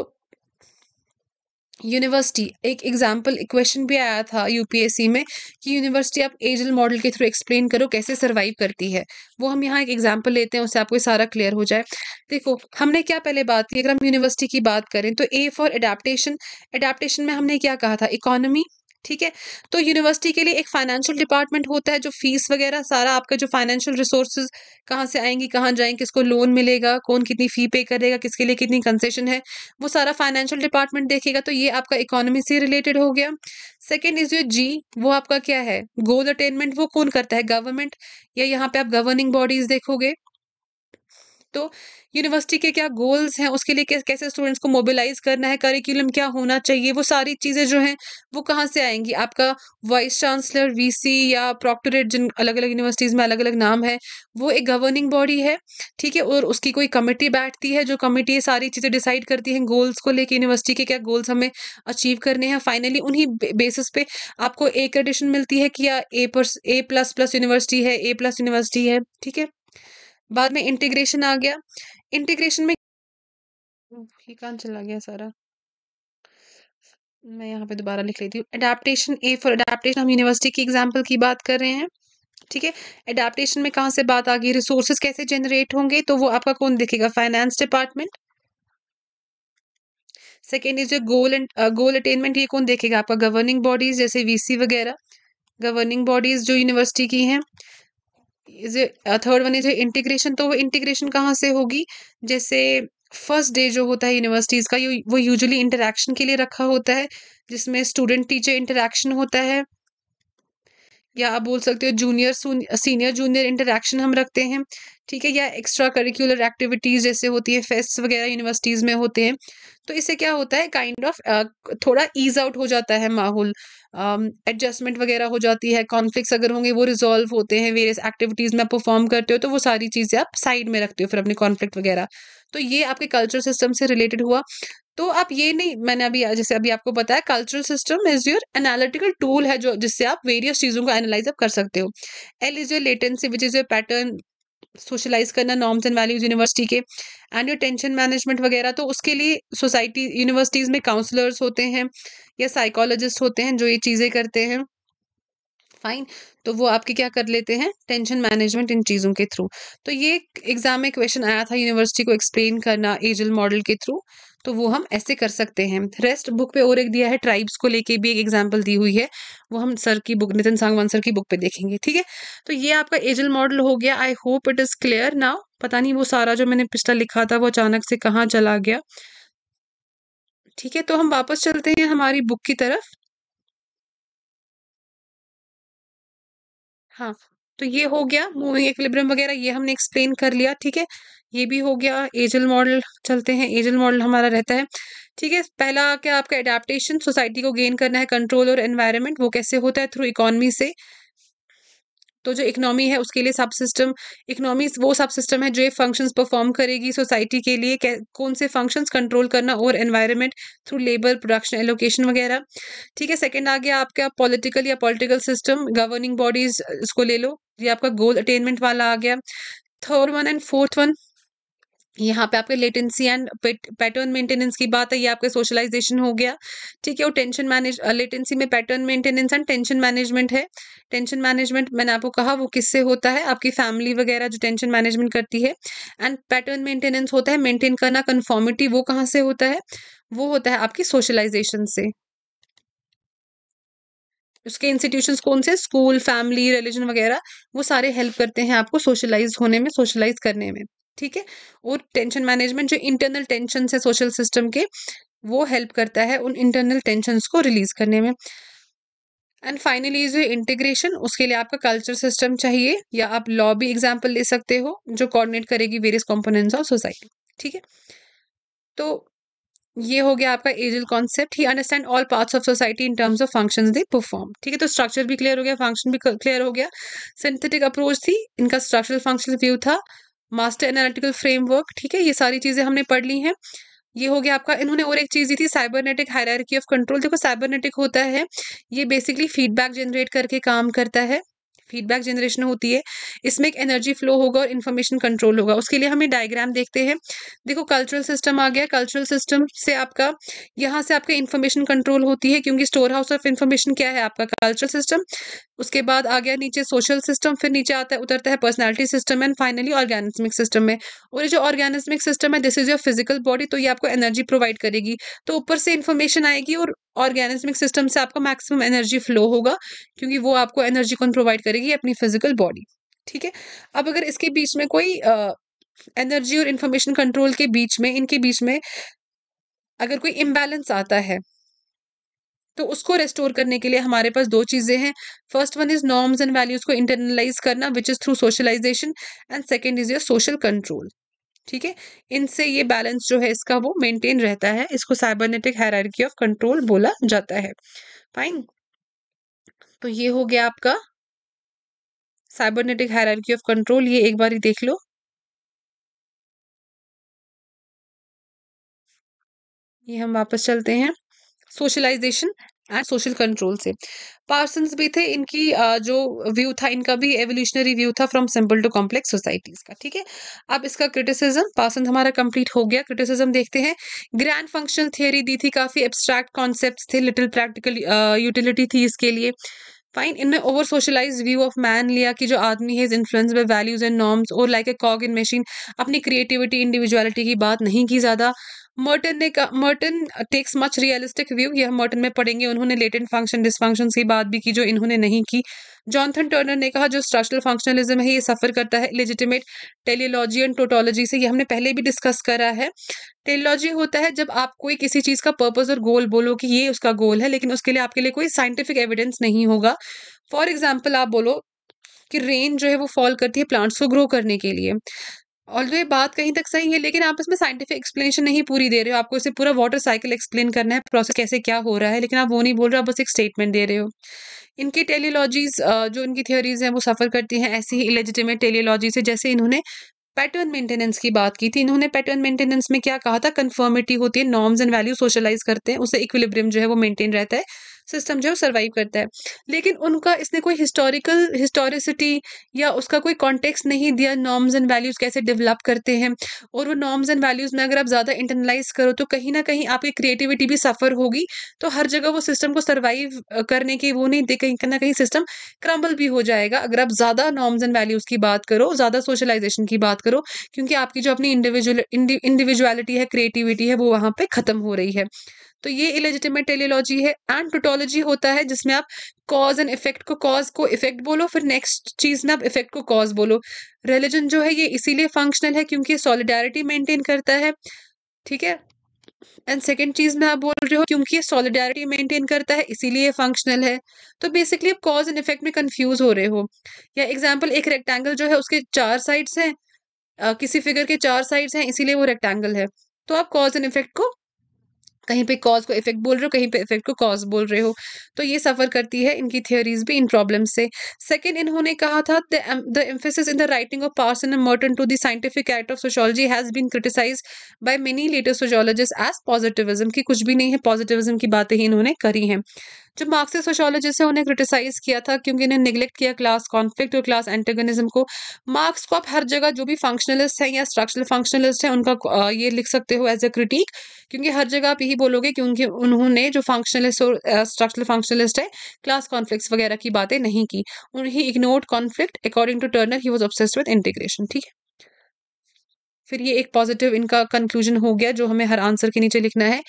Speaker 1: यूनिवर्सिटी एक एग्जाम्पल क्वेश्चन भी आया था यूपीएससी में कि यूनिवर्सिटी आप एजल मॉडल के थ्रू एक्सप्लेन करो कैसे सर्वाइव करती है वो हम यहाँ एक एग्जाम्पल लेते हैं उससे आपको सारा क्लियर हो जाए देखो हमने क्या पहले बात की अगर हम यूनिवर्सिटी की बात करें तो ए फॉर एडाप्टेशन एडाप्टेशन में हमने क्या कहा था इकोनॉमी ठीक है तो यूनिवर्सिटी के लिए एक फाइनेंशियल डिपार्टमेंट होता है जो फीस वगैरह सारा आपका जो फाइनेंशियल रिसोर्सेज कहाँ से आएंगी कहाँ जाएंगे किसको लोन मिलेगा कौन कितनी फ़ी पे करेगा किसके लिए कितनी कंसेशन है वो सारा फाइनेंशियल डिपार्टमेंट देखेगा तो ये आपका इकोनॉमी से रिलेटेड हो गया सेकेंड इज योर जी वो आपका क्या है गोल अटेनमेंट वो कौन करता है गवर्नमेंट या यहाँ पे आप गवर्निंग बॉडीज देखोगे तो यूनिवर्सिटी के क्या गोल्स हैं उसके लिए कैसे स्टूडेंट्स को मोबिलाइज करना है करिकुलम क्या होना चाहिए वो सारी चीज़ें जो हैं वो कहाँ से आएंगी आपका वाइस चांसलर वीसी या प्रॉक्टोरेट जिन अलग अलग यूनिवर्सिटीज़ में अलग अलग नाम है वो एक गवर्निंग बॉडी है ठीक है और उसकी कोई कमेटी बैठती है जो कमेटी सारी चीज़ें डिसाइड करती हैं गोल्स को लेकर यूनिवर्सिटी के क्या गोल्स हमें अचीव करने हैं फाइनली उन्हीं बेसिस पे आपको ए एडिशन मिलती है कि या ए पर ए प्लस प्लस यूनिवर्सिटी है ए प्लस यूनिवर्सिटी है ठीक है बाद में इंटीग्रेशन आ गया इंटीग्रेशन में ही हम्म, कहाँ चला गया सारा मैं यहाँ पे दोबारा लिख लेती हूँ अडेप्टेशन ए फॉर अडेप्टेशन हम यूनिवर्सिटी की एग्जाम्पल की बात कर रहे हैं ठीक है अडेप्टेशन में कहाँ से बात आ गई रिसोर्सेज कैसे जनरेट होंगे तो वो आपका कौन दिखेगा finance department second is goal and goal attainment ये कौन देखेगा आपका गवर्निंग बॉडीज जैसे वीसी वगैरह गवर्निंग बॉडीज जो यूनिवर्सिटी की हैं is third one is integration तो वो इंटीग्रेशन कहाँ से होगी जैसे फर्स्ट डे जो होता है यूनिवर्सिटीज़ का वो यूजुअली इंटरेक्शन के लिए रखा होता है जिसमें स्टूडेंट टीचर इंटरेक्शन होता है या आप बोल सकते हो जूनियर सीनियर जूनियर इंटरेक्शन हम रखते हैं ठीक है या एक्स्ट्रा करिकुलर एक्टिविटीज़ जैसे होती है फेस्ट वगैरह यूनिवर्सिटीज़ में होते हैं तो इससे क्या होता है काइंड ऑफ uh, थोड़ा ईज आउट हो जाता है माहौल एडजस्टमेंट वगैरह हो जाती है कॉन्फ्लिक्स अगर होंगे वो रिजॉल्व होते हैं वेरियस एक्टिविटीज़ में आप परफॉर्म करते हो तो वो सारी चीज़ें आप साइड में रखते हो फिर अपने कॉन्फ्लिक्ट वगैरह तो ये आपके कल्चर सिस्टम से रिलेटेड हुआ तो आप ये नहीं मैंने अभी जैसे अभी आपको बताया cultural system is your analytical tool है जो जिससे आप वेरियस चीज़ों को एनालाइज आप कर सकते हो L is your latency which is your pattern socialise करना नॉर्म्स एंड वैल्यूज यूनिवर्सिटी के एंड योर टेंशन मैनेजमेंट वगैरह तो उसके लिए सोसाइटी यूनिवर्सिटीज़ में काउंसलर्स होते हैं या साइकोलॉजिस्ट होते हैं जो ये चीज़ें करते हैं फाइन तो वो आपके क्या कर लेते हैं टेंशन मैनेजमेंट इन चीज़ों के थ्रू तो ये एग्जाम में क्वेश्चन आया था यूनिवर्सिटी को एक्सप्लेन करना एजल मॉडल के थ्रू तो वो हम ऐसे कर सकते हैं रेस्ट बुक पे और एक दिया है ट्राइब्स को लेके भी एक एग्जाम्पल दी हुई है वो हम सर की बुक नितिन सांगवान सर की बुक पे देखेंगे ठीक है तो ये आपका एजल मॉडल हो गया I hope it is clear now पता नहीं वो सारा जो मैंने पिछला लिखा था वो अचानक से कहाँ चला गया
Speaker 2: ठीक है तो हम वापस चलते हैं हमारी बुक की तरफ
Speaker 1: हाँ तो ये हो गया मूविंग इक्विलिब्रियम वगैरह ये हमने एक्सप्लेन कर लिया ठीक है ये भी हो गया एजल मॉडल चलते हैं एजल मॉडल हमारा रहता है ठीक है पहला क्या आपका एडाप्टेशन सोसाइटी को गेन करना है कंट्रोल और एनवायरमेंट वो कैसे होता है थ्रू इकोनॉमी से तो जो इकोनॉमी है उसके लिए सब सिस्टम इकोनॉमी वो सब सिस्टम है जो फंक्शंस परफॉर्म करेगी सोसाइटी के लिए कौन से फंक्शंस कंट्रोल करना और environment through labour production allocation वगैरह ठीक है सेकंड आ गया आपका पॉलिटिकल या पॉलिटिकल सिस्टम गवर्निंग बॉडीज इसको ले लो ये आपका गोल अटेनमेंट वाला आ गया third one and fourth one यहाँ पे आपके लेटेंसी एंड पैटर्न मेंटेनेंस की बात है ये आपके सोशलाइजेशन हो गया ठीक है और टेंशन मैनेज लेटेंसी में pattern maintenance and tension management है टेंशन मैनेजमेंट मैंने आपको कहा वो किससे होता है आपकी फैमिली वगैरह जो टेंशन मैनेजमेंट करती है एंड पैटर्न मेंटेनेंस होता है मेंटेन करना कन्फॉर्मिटी वो कहाँ से होता है वो होता है आपकी सोशलाइजेशन से उसके इंस्टीट्यूशंस कौन से स्कूल फैमिली रिलीजन वगैरह वो सारे हेल्प करते हैं आपको सोशलाइज होने में सोशलाइज करने में ठीक है और टेंशन मैनेजमेंट जो इंटरनल टेंशन है सोशल सिस्टम के वो हेल्प करता है उन इंटरनल टेंशन को रिलीज करने में एंड फाइनली जो इंटीग्रेशन उसके लिए आपका कल्चर सिस्टम चाहिए या आप लॉ भी एग्जाम्पल ले सकते हो जो कोऑर्डिनेट करेगी वेरियस कॉम्पोनेंट्स ऑफ सोसाइटी ठीक है तो ये हो गया आपका AGIL concept he understand all parts of society in terms of functions they perform ठीक है तो स्ट्रक्चर भी क्लियर हो गया फंक्शन भी क्लियर हो गया सिंथेटिक अप्रोच थी इनका स्ट्रक्चरल फंक्शनल व्यू था मास्टर एनालिटिकल फ्रेमवर्क ठीक है ये सारी चीज़ें हमने पढ़ ली हैं ये हो गया आपका इन्होंने और एक चीज़ दी थी साइबरनेटिक हायरकी ऑफ कंट्रोल देखो साइबरनेटिक होता है ये बेसिकली फीडबैक जनरेट करके काम करता है फीडबैक जनरेशन होती है इसमें एक एनर्जी फ्लो होगा और इन्फॉर्मेशन कंट्रोल होगा उसके लिए हमें डायग्राम देखते हैं देखो कल्चरल सिस्टम आ गया कल्चरल सिस्टम से आपका यहाँ से आपका इन्फॉर्मेशन कंट्रोल होती है क्योंकि स्टोर हाउस ऑफ इन्फॉर्मेशन क्या है आपका कल्चरल सिस्टम उसके बाद आ गया नीचे सोशल सिस्टम फिर नीचे आता है उतरता है personality system and finally organismic system में और ये जो ऑर्गेनिज्मिक सिस्टम है this is your physical body तो ये आपको एनर्जी प्रोवाइड करेगी तो ऊपर से इन्फॉर्मेशन आएगी और ऑर्गेनिज्मिक सिस्टम से आपका मैक्सिमम एनर्जी फ्लो होगा क्योंकि वो आपको एनर्जी कौन प्रोवाइड करेगी अपनी फिजिकल बॉडी ठीक है अब अगर इसके बीच में कोई एनर्जी और इन्फॉर्मेशन कंट्रोल के बीच में इनके बीच में अगर कोई इम्बैलेंस आता है तो उसको रेस्टोर करने के लिए हमारे पास दो चीज़ें हैं first one is norms and values को इंटरनलाइज करना which is through socialisation and second is your social control ठीक है इनसे ये बैलेंस जो है इसका वो मेंटेन रहता है इसको साइबरनेटिक हैरार्की ऑफ कंट्रोल बोला जाता है फाइन तो ये हो गया आपका साइबरनेटिक हैरार्की ऑफ कंट्रोल ये एक बार ही देख लो
Speaker 2: ये हम वापस चलते
Speaker 1: हैं सोशलाइजेशन एंड सोशल कंट्रोल से पार्सन भी थे इनकी जो व्यू था इनका भी एवोल्यूशनरी व्यू था from simple to complex societies का ठीक है अब इसका क्रिटिसिज्म पार्सन हमारा कंप्लीट हो गया क्रिटिसिज्म देखते हैं ग्रैंड फंक्शनल थियोरी दी थी काफ़ी एब्स्ट्रैक्ट कॉन्सेप्ट थे लिटिल प्रैक्टिकल यूटिलिटी थी इसके लिए फाइन इनने over socialise view of man लिया कि जो आदमी है is influence by values and norms और like a cog in machine अपनी क्रिएटिविटी इंडिविजुअलिटी की बात नहीं की ज़्यादा मर्टन ने कहा Merton takes much realistic view यह मर्टन में पढ़ेंगे उन्होंने लेटेंट फंक्शन डिसफंक्शन की बात भी की जो इन्होंने नहीं की जॉनथन टर्नर ने कहा जो स्ट्रक्चरल फंक्शनलिज्म है ये सफ़र करता है लेजिटिमेट टेलियोलॉजी एंड टोटोलॉजी से ये हमने पहले भी डिस्कस करा है टेलियोलॉजी होता है जब आप कोई किसी चीज़ का पर्पज़ और गोल बोलो कि ये उसका गोल है लेकिन उसके लिए आपके लिए कोई साइंटिफिक एविडेंस नहीं होगा फॉर एग्जाम्पल आप बोलो कि रेन जो है वो फॉल करती है प्लांट्स को ग्रो करने के लिए ऑल्दो ये बात कहीं तक सही है लेकिन आप इसमें साइंटिफिक एक्सप्लेनेशन नहीं पूरी दे रहे हो आपको इसे पूरा वाटर साइकिल एक्सप्लेन करना है प्रोसेस कैसे क्या हो रहा है लेकिन आप वो नहीं बोल रहे आप बस एक स्टेटमेंट दे रहे हो इनकी टेलियोलॉजीज जो इनकी थियोरीज हैं वो सफ़र करती हैं ऐसी ही इलेजिटिमेट टेलियोलॉजी से जैसे इन्होंने पैटर्न मेंटेनेंस की बात की थी इन्होंने पैटर्न मेंटेनेंस में क्या कहा था कन्फर्मिटी होती है नॉर्म्स एंड वैल्यू सोशलाइज करते हैं उसे इक्विलिब्रियम जो है वो मेंटेन रहता है सिस्टम जो है सर्वाइव करता है लेकिन उनका इसने कोई हिस्टोरिकल हिस्टोरिसिटी या उसका कोई कॉन्टेक्स्ट नहीं दिया नॉर्म्स एंड वैल्यूज़ कैसे डेवलप करते हैं और वो नॉर्म्स एंड वैल्यूज़ में अगर आप ज़्यादा इंटरनलाइज करो तो कहीं ना कहीं आपकी क्रिएटिविटी भी सफ़र होगी तो हर जगह वो सिस्टम को सर्वाइव करने की वो नहीं दे कहीं ना कहीं सिस्टम क्रम्बल भी हो जाएगा अगर आप ज़्यादा नॉर्म्स एंड वैल्यूज़ की बात करो ज़्यादा सोशलाइजेशन की बात करो क्योंकि आपकी जो अपनी इंडिविजुअल इंडिविजुअलिटी है क्रिएटिविटी है वो वहाँ पर ख़त्म हो रही है तो ये इलेजिटिमेट टेलियोलॉजी है एंड टोटोलॉजी होता है जिसमें आप कॉज एंड इफेक्ट को कॉज को इफेक्ट बोलो फिर नेक्स्ट चीज़ में आप इफेक्ट को कॉज बोलो रिलीजन जो है ये इसीलिए फंक्शनल है क्योंकि सॉलिडारिटी मेंटेन करता है ठीक है एंड सेकेंड चीज में आप बोल रहे हो क्योंकि ये सॉलिडारिटी मेंटेन करता है इसीलिए फंक्शनल है तो बेसिकली आप कॉज एंड इफेक्ट में कंफ्यूज हो रहे हो या एग्जाम्पल एक रेक्टेंगल जो है उसके चार साइड्स हैं किसी फिगर के चार साइड्स हैं इसीलिए वो रेक्टेंगल है तो आप कॉज एंड इफेक्ट को कहीं पे कॉज को इफेक्ट बोल रहे हो कहीं पे इफेक्ट को कॉज बोल रहे हो तो ये सफ़र करती है इनकी थियोरीज भी इन प्रॉब्लम से सेकेंड इन्होंने कहा था the emphasis in the writing of Parsons and Merton to the scientific of sociology has been criticise by many later sociologist as positivism की कुछ भी नहीं है पॉजिटिविज्म की बातें ही इन्होंने करी हैं जब मार्क्सिस सोशोलॉजिस्ट है उन्हें क्रिटिसाइज किया था क्योंकि इन्हें निगलेक्ट किया क्लास कॉन्फ्लिक्ट और क्लास एंटेगनिज्म को मार्क्स को आप हर जगह जो भी फंक्शनलिस्ट हैं या स्ट्रक्चरल फंक्शनलिस्ट हैं उनका ये लिख सकते हो एज ए क्रिटिक क्योंकि हर जगह आप यही बोलोगे क्योंकि उन्होंने जो फंक्शनलिस्ट और स्ट्रक्चरल फंक्शनलिस्ट है क्लास कॉन्फ्लिक्ट वगैरह की बातें नहीं की उन्हें ignored conflict according to Turner he was obsessed with integration ठीक है फिर ये एक पॉजिटिव इनका कंक्लूजन हो गया जो हमें हर आंसर के नीचे लिखना है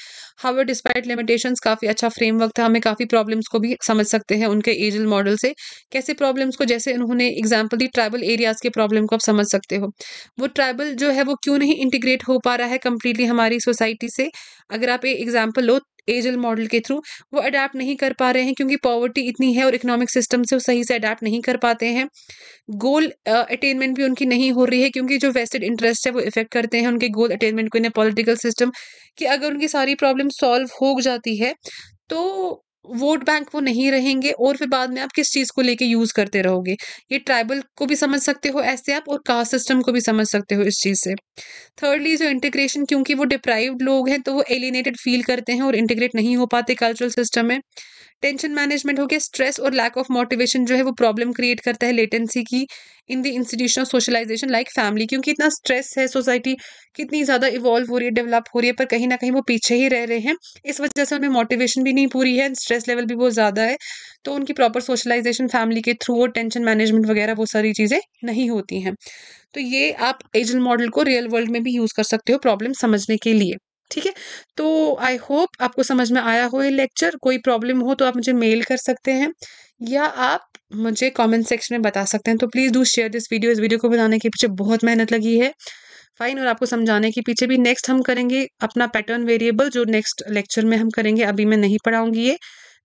Speaker 1: हावर डिस्पाइट लिमिटेशन काफ़ी अच्छा फ्रेमवर्क था हमें काफ़ी प्रॉब्लम्स को भी समझ सकते हैं उनके एजल मॉडल से कैसे प्रॉब्लम्स को जैसे उन्होंने एग्जाम्पल दी ट्राइबल एरियाज़ के प्रॉब्लम को आप समझ सकते हो वो ट्राइबल जो है वो क्यों नहीं इंटीग्रेट हो पा रहा है कम्प्लीटली हमारी सोसाइटी से अगर आप ये एग्जाम्पल लो एजल मॉडल के थ्रू वो अडेप्ट नहीं कर पा रहे हैं क्योंकि पॉवर्टी इतनी है और इकोनॉमिक सिस्टम से वो सही से अडेप्ट नहीं कर पाते हैं गोल अटेनमेंट uh, भी उनकी नहीं हो रही है क्योंकि जो वेस्टेड इंटरेस्ट है वो इफेक्ट करते हैं उनके गोल अटेनमेंट को इन्हें पॉलिटिकल सिस्टम कि अगर उनकी सारी प्रॉब्लम सॉल्व हो जाती है तो वोट बैंक वो नहीं रहेंगे और फिर बाद में आप किस चीज़ को लेके यूज़ करते रहोगे ये ट्राइबल को भी समझ सकते हो ऐसे आप और कास्ट सिस्टम को भी समझ सकते हो इस चीज़ से थर्डली जो इंटीग्रेशन क्योंकि वो डिप्राइव्ड लोग हैं तो वो एलिनेटेड फील करते हैं और इंटीग्रेट नहीं हो पाते कल्चरल सिस्टम में टेंशन मैनेजमेंट हो गया स्ट्रेस और लैक ऑफ मोटिवेशन जो है वो प्रॉब्लम क्रिएट करता है लेटेंसी की in the institution of socialisation like family क्योंकि इतना स्ट्रेस है सोसाइटी कितनी ज़्यादा इवॉल्व हो रही है डेवलप हो रही है पर कहीं ना कहीं वो पीछे ही रह रहे हैं इस वजह से उनमें मोटिवेशन भी नहीं पूरी है स्ट्रेस लेवल भी बहुत ज़्यादा है तो उनकी प्रॉपर सोशलाइजेशन फैमिली के थ्रू और टेंशन मैनेजमेंट वगैरह वो सारी चीज़ें नहीं होती हैं तो ये आप एजल मॉडल को रियल वर्ल्ड में भी यूज़ कर सकते हो प्रॉब्लम समझने के लिए ठीक है तो आई होप आपको समझ में आया हो ये लेक्चर कोई प्रॉब्लम हो तो आप मुझे मेल कर सकते हैं या आप मुझे कमेंट सेक्शन में बता सकते हैं तो please do share this video इस वीडियो को बनाने के पीछे बहुत मेहनत लगी है फाइन और आपको समझाने के पीछे भी नेक्स्ट हम करेंगे अपना पैटर्न वेरिएबल जो नेक्स्ट लेक्चर में हम करेंगे अभी मैं नहीं पढ़ाऊंगी ये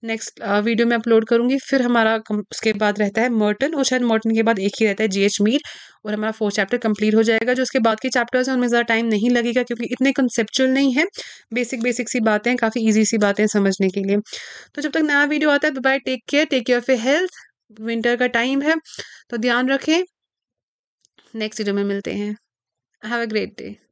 Speaker 1: नेक्स्ट वीडियो में अपलोड करूंगी फिर हमारा उसके बाद रहता है मर्टन और शायद मर्टन के बाद एक ही रहता है जी एच मीर और हमारा फोर्थ चैप्टर कंप्लीट हो जाएगा जो उसके बाद के चैप्टर्स हैं उनमें ज़्यादा टाइम नहीं लगेगा क्योंकि इतने कंसेप्चुअल नहीं है बेसिक बेसिक सी बातें काफ़ी ईजी सी बातें समझने के लिए तो जब तक नया वीडियो आता है bye take care take care of a health winter का टाइम है तो ध्यान रखें नेक्स्ट वीडियो में मिलते हैं
Speaker 2: हैव अ ग्रेट डे